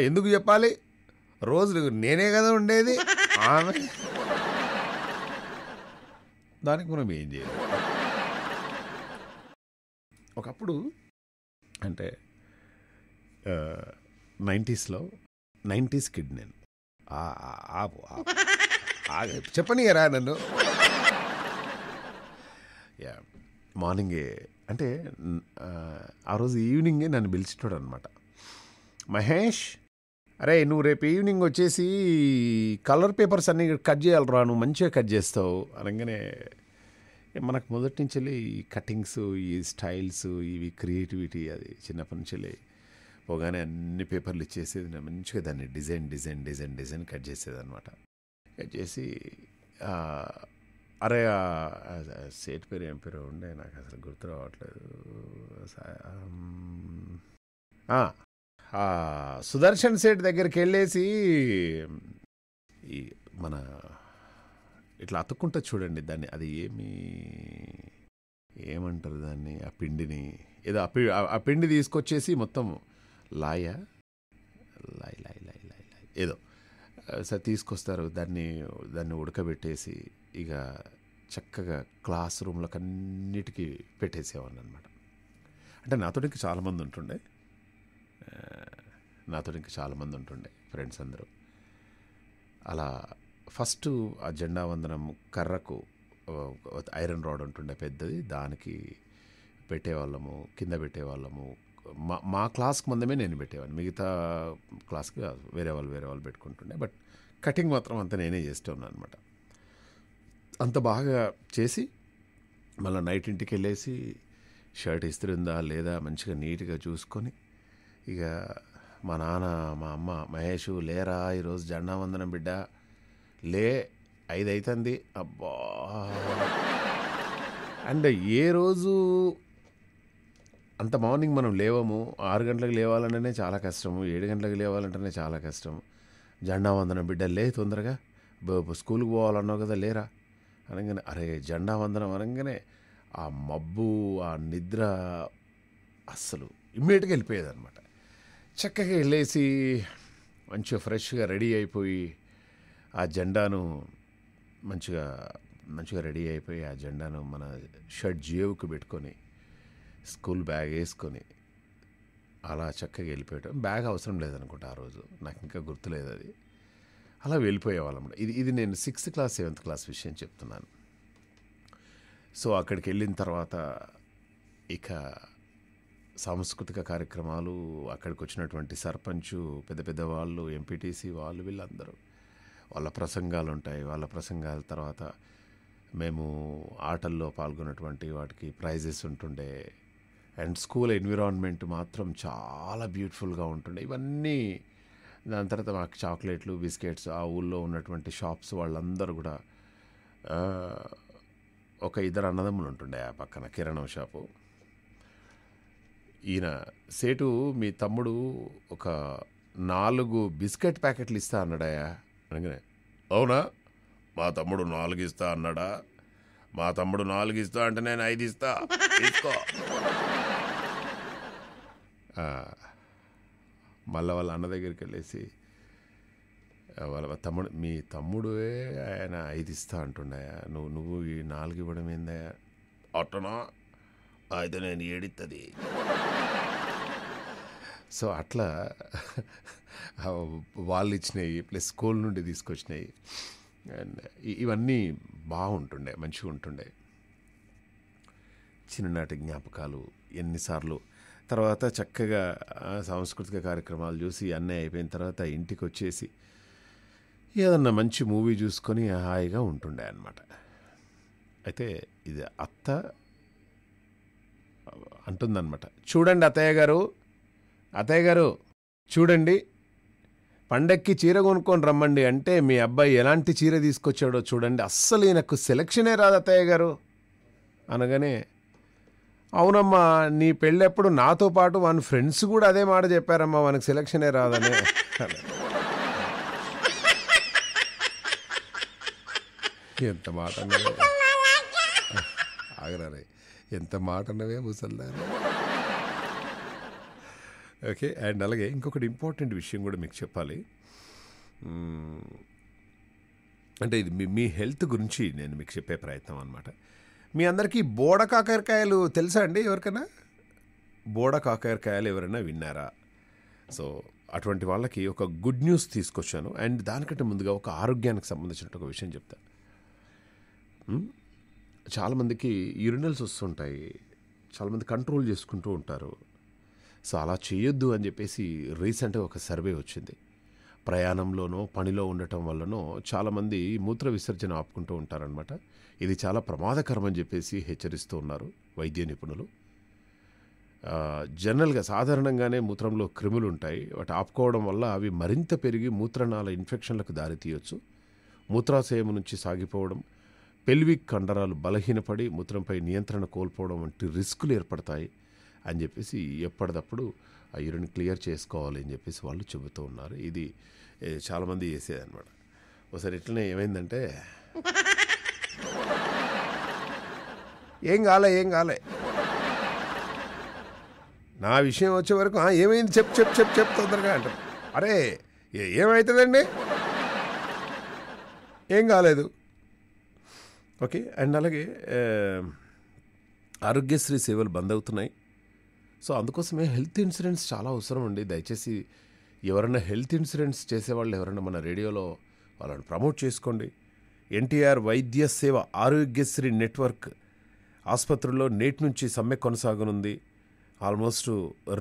ఎందుకు చెప్పాలి రోజు నేనే కదా ఉండేది ఆమె దానికి మనం ఏం చేయాలి ఒకప్పుడు అంటే నైంటీస్లో నైంటీస్ కిడ్ నేను ఆపు చెప్పనియరా నన్ను యా మార్నింగే అంటే ఆ రోజు ఈవినింగే నన్ను పిలిచిటోడు అనమాట మహేష్ అరే నువ్వు రేపు ఈవినింగ్ వచ్చేసి కలర్ పేపర్స్ అన్నీ కట్ చేయాలరా నువ్వు మంచిగా కట్ చేస్తావు అనగానే మనకు మొదటి నుంచి ఈ కటింగ్స్ ఈ స్టైల్స్ ఇవి క్రియేటివిటీ అది చిన్నప్పటి నుంచి పోగానే అన్ని పేపర్లు ఇచ్చేసేది నేను మంచిగా దాన్ని design design design design cut చేసేది అనమాట కట్ చేసి అరే సేట్ పేరు ఏం పేరు ఉండే నాకు అసలు గుర్తు రావట్లేదు సుదర్శన్ సేట్ దగ్గరికి వెళ్ళేసి మన ఇట్లా అతుక్కుంటా చూడండి దాన్ని అది ఏమి ఏమంటారు దాన్ని ఆ పిండిని ఏదో ఆ పిండి తీసుకొచ్చేసి మొత్తం లాయ లాయ్ లాయ్ లాయ్ లాయ్ లాయ్ ఏదో సరే తీసుకొస్తారు దాన్ని దాన్ని ఉడకబెట్టేసి ఇక చక్కగా క్లాస్ రూమ్లకు అన్నిటికీ పెట్టేసేవాడిని అనమాట అంటే నాతోటికి చాలామంది ఉంటుండే నాతో ఇంకా చాలామంది ఉంటుండే ఫ్రెండ్స్ అందరూ అలా ఫస్ట్ ఆ జెండా వందనం కర్రకు ఐరన్ రాడ్ ఉంటుండే పెద్దది దానికి పెట్టేవాళ్ళము కింద పెట్టేవాళ్ళము మా మా క్లాస్కి మందమే నేను పెట్టేవాడిని మిగతా క్లాస్కి వేరే వాళ్ళు వేరే వాళ్ళు పెట్టుకుంటుండే బట్ కటింగ్ మాత్రం అంత నేనే చేస్తూ ఉన్నాను అనమాట అంత బాగా చేసి మళ్ళీ నైట్ ఇంటికి వెళ్ళేసి షర్ట్ ఇస్తుందా లేదా మంచిగా నీట్గా చూసుకొని ఇక మా నాన్న మా అమ్మ మహేష్ లేరా ఈరోజు వందనం బిడ్డ లే ఐదు అవుతుంది అబ్బా అండ్ ఏ రోజు అంత మార్నింగ్ మనం లేవము ఆరు గంటలకు లేవాలంటేనే చాలా కష్టము ఏడు గంటలకు లేవాలంటేనే చాలా కష్టం జెండా వందనం బిడ్డ లే తొందరగా స్కూల్కి పోవాలన్నావు కదా లేరా అనగానే అరే జెండా వందనం అనగానే ఆ మబ్బు ఆ నిద్ర అస్సలు ఇమ్మీడియట్గా వెళ్ళిపోయేది అనమాట చక్కగా వెళ్ళేసి మంచిగా ఫ్రెష్గా రెడీ అయిపోయి ఆ జెండాను మంచిగా మంచిగా రెడీ అయిపోయి ఆ జెండాను మన షర్ట్ జేవుకు పెట్టుకొని స్కూల్ బ్యాగ్ వేసుకొని అలా చక్కగా వెళ్ళిపోయటం బ్యాగ్ అవసరం లేదనుకుంటా ఆ రోజు నాకు ఇంకా గుర్తులేదు అది అలా వెళ్ళిపోయేవాళ్ళం ఇది ఇది నేను సిక్స్త్ క్లాస్ సెవెంత్ క్లాస్ విషయం చెప్తున్నాను సో అక్కడికి వెళ్ళిన తర్వాత ఇక సాంస్కృతిక కార్యక్రమాలు అక్కడికి వచ్చినటువంటి సర్పంచ్ పెద్ద పెద్ద వాళ్ళు ఎంపీటీసీ వాళ్ళు వీళ్ళందరూ వాళ్ళ ప్రసంగాలు ఉంటాయి వాళ్ళ ప్రసంగాల తర్వాత మేము ఆటల్లో పాల్గొన్నటువంటి వాటికి ప్రైజెస్ ఉంటుండే అండ్ స్కూల్ ఎన్విరాన్మెంట్ మాత్రం చాలా బ్యూటిఫుల్గా ఉంటుండే ఇవన్నీ దాని తర్వాత మాకు చాక్లెట్లు బిస్కెట్స్ ఆ ఊళ్ళో ఉన్నటువంటి షాప్స్ వాళ్ళందరూ కూడా ఒక ఇద్దరు అన్నదమ్ములు ఉంటుండే ఆ పక్కన కిరణం షాపు ఈయన సేటు మీ తమ్ముడు ఒక నాలుగు బిస్కెట్ ప్యాకెట్లు ఇస్తా అన్నాడాయా అనగానే అవునా మా తమ్ముడు నాలుగు ఇస్తా అన్నాడా మా తమ్ముడు నాలుగు ఇస్తా అంటే నేను ఐదు ఇస్తా తీసుకో మళ్ళీ వాళ్ళ అన్న దగ్గరికి వెళ్ళేసి వాళ్ళ తమ్ముడు మీ తమ్ముడే ఆయన ఐదు ఇస్తా అంటున్నాయా నువ్వు నువ్వు ఈ నాలుగు ఇవ్వడం ఏందయా అట్టనా అది నేను ఏడిస్తుంది సో అట్లా వాళ్ళు ఇచ్చినాయి ప్లస్ స్కూల్ నుండి తీసుకొచ్చినాయి అండ్ ఇవన్నీ బాగుంటుండే మంచిగా ఉంటుండే చిన్ననాటి జ్ఞాపకాలు ఎన్నిసార్లు తర్వాత చక్కగా సాంస్కృతిక కార్యక్రమాలు చూసి అన్నీ అయిపోయిన తర్వాత ఇంటికి వచ్చేసి ఏదన్నా మంచి మూవీ చూసుకొని హాయిగా ఉంటుండే అనమాట అయితే ఇది అత్త అంటుందన్నమాట చూడండి అతయ్య గారు అతయ్య గారు చూడండి పండక్కి చీర కొనుక్కొని రమ్మండి అంటే మీ అబ్బాయి ఎలాంటి చీర తీసుకొచ్చాడో చూడండి అస్సలు ఈయనకు సెలక్షనే రాదు అతయ్య గారు అనగానే అవునమ్మా నీ పెళ్ళెప్పుడు నాతో పాటు వాని ఫ్రెండ్స్ కూడా అదే మాట చెప్పారమ్మా మనకు సెలెక్షనే రాదని ఎంత మాట ఆగరారే ఎంత మాట అన్నవే ముసల్దారు ఓకే అండ్ అలాగే ఇంకొకటి ఇంపార్టెంట్ విషయం కూడా మీకు చెప్పాలి అంటే ఇది మీ మీ హెల్త్ గురించి నేను మీకు చెప్పే ప్రయత్నం అనమాట మీ అందరికీ బోడ కాకరకాయలు తెలుసా అండి ఎవరికైనా బోడ కాకరకాయలు ఎవరైనా విన్నారా సో అటువంటి వాళ్ళకి ఒక గుడ్ న్యూస్ తీసుకొచ్చాను అండ్ దానికంటే ముందుగా ఒక ఆరోగ్యానికి సంబంధించినట్టు ఒక విషయం చెప్తాను చాలామందికి యూరినల్స్ వస్తుంటాయి చాలామంది కంట్రోల్ చేసుకుంటూ ఉంటారు సో అలా చేయొద్దు అని చెప్పేసి రీసెంట్గా ఒక సర్వే వచ్చింది ప్రయాణంలోనో పనిలో ఉండటం వల్లనో చాలామంది మూత్ర విసర్జన ఆపుకుంటూ ఉంటారనమాట ఇది చాలా ప్రమాదకరం అని చెప్పేసి హెచ్చరిస్తూ ఉన్నారు వైద్య నిపుణులు జనరల్గా సాధారణంగానే మూత్రంలో క్రిములు ఉంటాయి వాటి ఆపుకోవడం వల్ల అవి మరింత పెరిగి మూత్రనాళ ఇన్ఫెక్షన్లకు దారితీయవచ్చు మూత్రాశయం నుంచి సాగిపోవడం పెల్విక్ కండరాలు బలహీనపడి మూత్రంపై నియంత్రణ కోల్పోవడం వంటి రిస్కులు ఏర్పడతాయి అని చెప్పేసి ఎప్పటిదప్పుడు ఆ యూరిన్ క్లియర్ చేసుకోవాలి అని చెప్పేసి వాళ్ళు చెబుతూ ఉన్నారు ఇది చాలామంది చేసేదన్నమాట ఒకసారి ఇట్లనే ఏమైందంటే ఏం కాలే ఏం కాలే నా విషయం వచ్చే వరకు ఏమైంది చెప్పు చెప్పు చెప్పు చెప్పు తొందరగా అంటారు అరే ఏమవుతుందండి ఏం కాలేదు ఓకే అండ్ అలాగే ఆరోగ్యశ్రీ సేవలు బంద్ అవుతున్నాయి సో అందుకోసమే హెల్త్ ఇన్సూరెన్స్ చాలా అవసరం అండి దయచేసి ఎవరైనా హెల్త్ ఇన్సూరెన్స్ చేసేవాళ్ళు ఎవరైనా మన రేడియోలో వాళ్ళని ప్రమోట్ చేసుకోండి ఎన్టీఆర్ వైద్య సేవ ఆరోగ్యశ్రీ నెట్వర్క్ ఆసుపత్రుల్లో నేటి నుంచి సమ్మె కొనసాగనుంది ఆల్మోస్ట్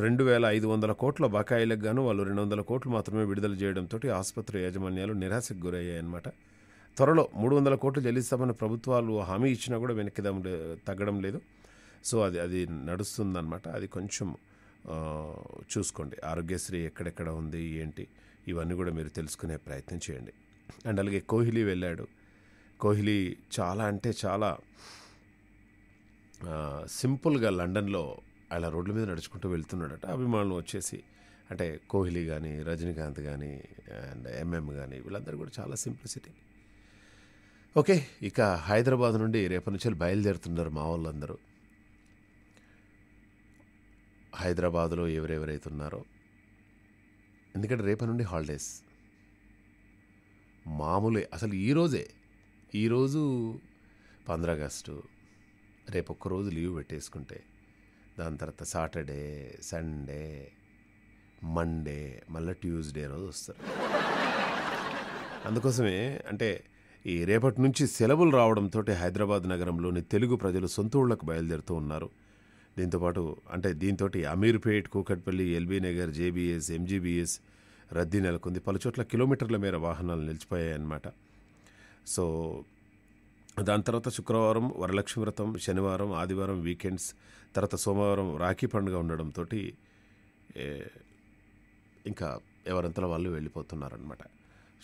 రెండు వేల ఐదు వందల కోట్ల బకాయిలకు గాను వాళ్ళు రెండు వందల కోట్లు మాత్రమే విడుదల చేయడంతో ఆసుపత్రి యాజమాన్యాలు నిరాశకు గురయ్యాయన్నమాట త్వరలో మూడు వందల కోట్లు చెల్లిస్తామని ప్రభుత్వాలు హామీ ఇచ్చినా కూడా వెనక్కి తగ్గడం లేదు సో అది అది నడుస్తుందన్నమాట అది కొంచెం చూసుకోండి ఆరోగ్యశ్రీ ఎక్కడెక్కడ ఉంది ఏంటి ఇవన్నీ కూడా మీరు తెలుసుకునే ప్రయత్నం చేయండి అండ్ అలాగే కోహ్లీ వెళ్ళాడు కోహ్లీ చాలా అంటే చాలా సింపుల్గా లండన్లో అలా రోడ్ల మీద నడుచుకుంటూ వెళ్తున్నాడట అభిమానులు వచ్చేసి అంటే కోహ్లీ కానీ రజనీకాంత్ కానీ అండ్ ఎంఎం కానీ వీళ్ళందరూ కూడా చాలా సింప్లిసిటీ ఓకే ఇక హైదరాబాద్ నుండి రేపటి నుంచి బయలుదేరుతున్నారు మా వాళ్ళందరూ హైదరాబాద్లో ఎవరెవరైతే ఉన్నారో ఎందుకంటే రేపటి నుండి హాలిడేస్ మామూలే అసలు ఈరోజే ఈరోజు పంద్ర ఆగస్టు రేపు ఒక్కరోజు లీవ్ పెట్టేసుకుంటే దాని తర్వాత సాటర్డే సండే మండే మళ్ళీ ట్యూస్డే రోజు వస్తారు అందుకోసమే అంటే ఈ రేపటి నుంచి సెలవులు రావడంతో హైదరాబాద్ నగరంలోని తెలుగు ప్రజలు సొంతూళ్లకు బయలుదేరుతూ ఉన్నారు దీంతోపాటు అంటే దీంతో Ameerpet Kukatpally LB Nagar JBS MGBS రద్దీ నెలకొంది పలుచోట్ల కిలోమీటర్ల మేర వాహనాలు నిలిచిపోయాయన్నమాట సో దాని తర్వాత శుక్రవారం వరలక్ష్మి వ్రతం శనివారం ఆదివారం వీకెండ్స్ తర్వాత సోమవారం రాఖీ పండుగ ఉండడంతో ఇంకా ఎవరంతలో వాళ్ళు వెళ్ళిపోతున్నారనమాట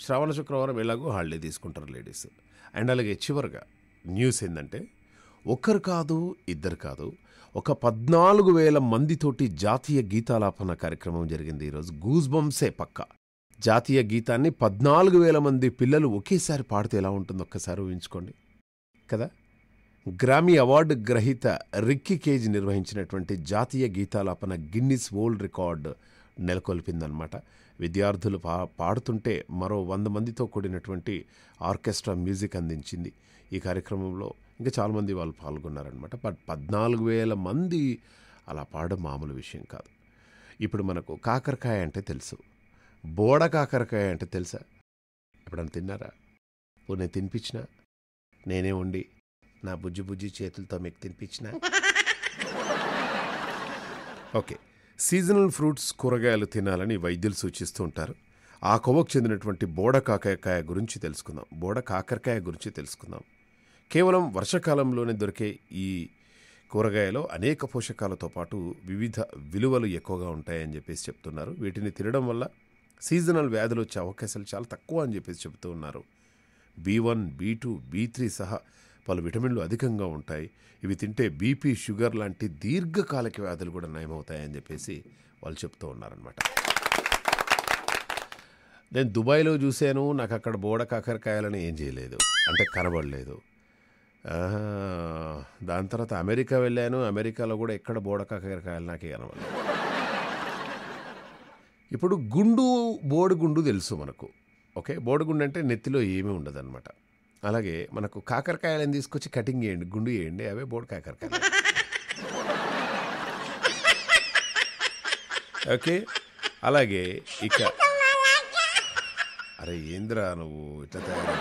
శ్రావణ శుక్రవారం ఎలాగో హాలిడే తీసుకుంటారు లేడీస్ అండ్ అలాగే చివరిగా న్యూస్ ఏంటంటే ఒకరు కాదు ఇద్దరు కాదు ఒక పద్నాలుగు వేల మందితోటి జాతీయ గీతాలాపన కార్యక్రమం జరిగింది ఈరోజు గూజ్బంసే బంసే పక్క జాతీయ గీతాన్ని పద్నాలుగు వేల మంది పిల్లలు ఒకేసారి పాడితే ఎలా ఉంటుందో ఒక్కసారి ఊహించుకోండి కదా గ్రామీ అవార్డు గ్రహీత రిక్కీ కేజ్ నిర్వహించినటువంటి జాతీయ గీతాలాపన గిన్నిస్ వరల్డ్ రికార్డు నెలకొల్పిందనమాట విద్యార్థులు పా పాడుతుంటే మరో వంద మందితో కూడినటువంటి ఆర్కెస్ట్రా మ్యూజిక్ అందించింది ఈ కార్యక్రమంలో ఇంకా చాలామంది వాళ్ళు పాల్గొన్నారనమాట బట్ పద్నాలుగు వేల మంది అలా పాడడం మామూలు విషయం కాదు ఇప్పుడు మనకు కాకరకాయ అంటే తెలుసు బోడ కాకరకాయ అంటే తెలుసా ఎప్పుడన్నా తిన్నారా నేను తినిపించిన నేనే ఉండి నా బుజ్జి బుజ్జి చేతులతో మీకు తినిపించిన ఓకే సీజనల్ ఫ్రూట్స్ కూరగాయలు తినాలని వైద్యులు సూచిస్తూ ఉంటారు ఆ కొవ్వకు చెందినటువంటి బోడ కాకరకాయ గురించి తెలుసుకుందాం బోడ కాకరకాయ గురించి తెలుసుకుందాం కేవలం వర్షకాలంలోనే దొరికే ఈ కూరగాయలో అనేక పోషకాలతో పాటు వివిధ విలువలు ఎక్కువగా ఉంటాయని చెప్పేసి చెప్తున్నారు వీటిని తినడం వల్ల సీజనల్ వ్యాధులు వచ్చే అవకాశాలు చాలా తక్కువ అని చెప్పేసి చెబుతూ ఉన్నారు B one B two B three సహా పలు విటమిన్లు అధికంగా ఉంటాయి ఇవి తింటే బీపీ షుగర్ లాంటి దీర్ఘకాలిక వ్యాధులు కూడా నయమవుతాయని చెప్పేసి వాళ్ళు చెప్తూ ఉన్నారనమాట నేను దుబాయ్లో చూశాను నాకు అక్కడ బోడ కాకరకాయలని ఏం చేయలేదు అంటే కనబడలేదు దాని తర్వాత అమెరికా వెళ్ళాను అమెరికాలో కూడా ఎక్కడ బోడ కాకరకాయలు నాకే కనబడలేదు ఇప్పుడు గుండు బోడిగుండు తెలుసు మనకు ఓకే బోడిగుండు అంటే నెత్తిలో ఏమీ ఉండదన్నమాట అలాగే మనకు కాకరకాయలను తీసుకొచ్చి కటింగ్ చేయండి గుండు చేయండి అవే బోర్డు కాకరకాయ ఓకే అలాగే ఇక అరే ఏందిరా నువ్వు ఇట్లా తయారు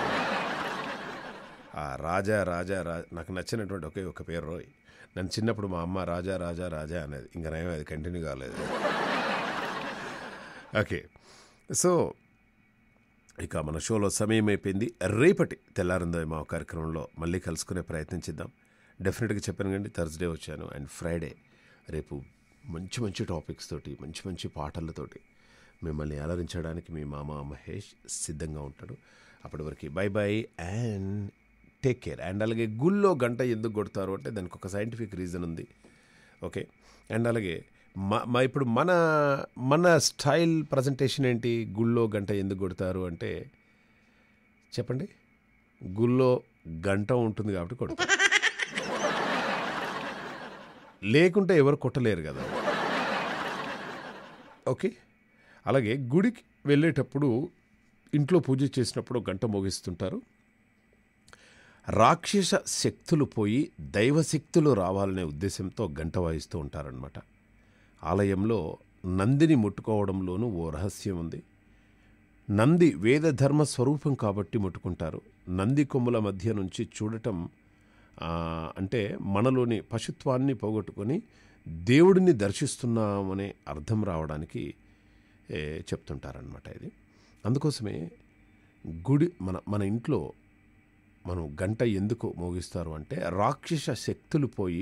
ఆ రాజా రాజా రాజా నాకు నచ్చినటువంటి ఒకే ఒక పేరు రోయ్ నన్ను చిన్నప్పుడు మా అమ్మ రాజా రాజా రాజా అనేది ఇంకా నేమే అది కంటిన్యూ కాలేదు ఓకే సో ఇక మన షోలో సమయం అయిపోయింది రేపటి తెల్లారిందో మా కార్యక్రమంలో మళ్ళీ కలుసుకునే ప్రయత్నం చేద్దాం డెఫినెట్గా చెప్పాను కండి థర్స్డే వచ్చాను అండ్ ఫ్రైడే రేపు మంచి మంచి టాపిక్స్ తోటి మంచి మంచి పాటలతోటి మిమ్మల్ని అలరించడానికి మీ మామ మహేష్ సిద్ధంగా ఉంటాడు అప్పటి వరకు bye bye and take care and అలాగే గుళ్ళో గంట ఎందుకు కొడతారు అంటే దానికి ఒక సైంటిఫిక్ రీజన్ ఉంది ఓకే అండ్ అలాగే మా ఇప్పుడు మన మన స్టైల్ ప్రజెంటేషన్ ఏంటి గుళ్ళో గంట ఎందుకు కొడతారు అంటే చెప్పండి గుళ్ళో గంట ఉంటుంది కాబట్టి కొడతారు లేకుంటే ఎవరు కొట్టలేరు కదా ఓకే అలాగే గుడికి వెళ్ళేటప్పుడు ఇంట్లో పూజ చేసినప్పుడు గంట మోగిస్తుంటారు రాక్షస శక్తులు పోయి దైవశక్తులు రావాలనే ఉద్దేశంతో గంట వాయిస్తూ ఉంటారనమాట ఆలయంలో నందిని ముట్టుకోవడంలోనూ ఓ రహస్యం ఉంది నంది వేదధర్మ స్వరూపం కాబట్టి ముట్టుకుంటారు నంది కొమ్ముల మధ్య నుంచి చూడటం అంటే మనలోని పశుత్వాన్ని పోగొట్టుకొని దేవుడిని దర్శిస్తున్నామనే అర్థం రావడానికి చెప్తుంటారనమాట ఇది అందుకోసమే గుడి మన మన ఇంట్లో మనం గంట ఎందుకు మోగిస్తారు అంటే రాక్షస శక్తులు పోయి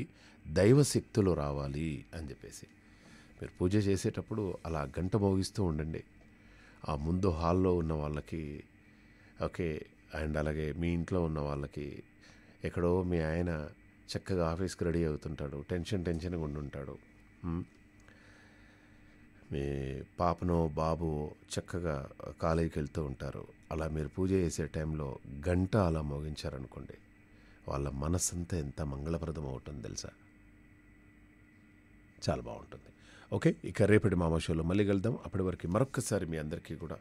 దైవశక్తులు రావాలి అని చెప్పేసి మీరు పూజ చేసేటప్పుడు అలా గంట మోగిస్తూ ఉండండి ఆ ముందు హాల్లో ఉన్న వాళ్ళకి ఓకే అండ్ అలాగే మీ ఇంట్లో ఉన్న వాళ్ళకి ఎక్కడో మీ ఆయన చక్కగా ఆఫీస్కి రెడీ అవుతుంటాడు టెన్షన్ టెన్షన్గా ఉండుంటాడు మీ పాపనో బాబు చక్కగా కాలేజీకి వెళ్తూ ఉంటారు అలా మీరు పూజ చేసే టైంలో గంట అలా మోగించారనుకోండి వాళ్ళ మనస్సంతా ఎంత మంగళప్రదం అవుతుంది తెలుసా చాలా బాగుంటుంది ఓకే ఇక రేపటి మామా మళ్ళీ కలుద్దాం అప్పటి వరకు మరొక్కసారి మీ అందరికీ కూడా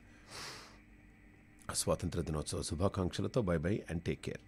స్వాతంత్ర దినోత్సవ శుభాకాంక్షలతో bye bye and take care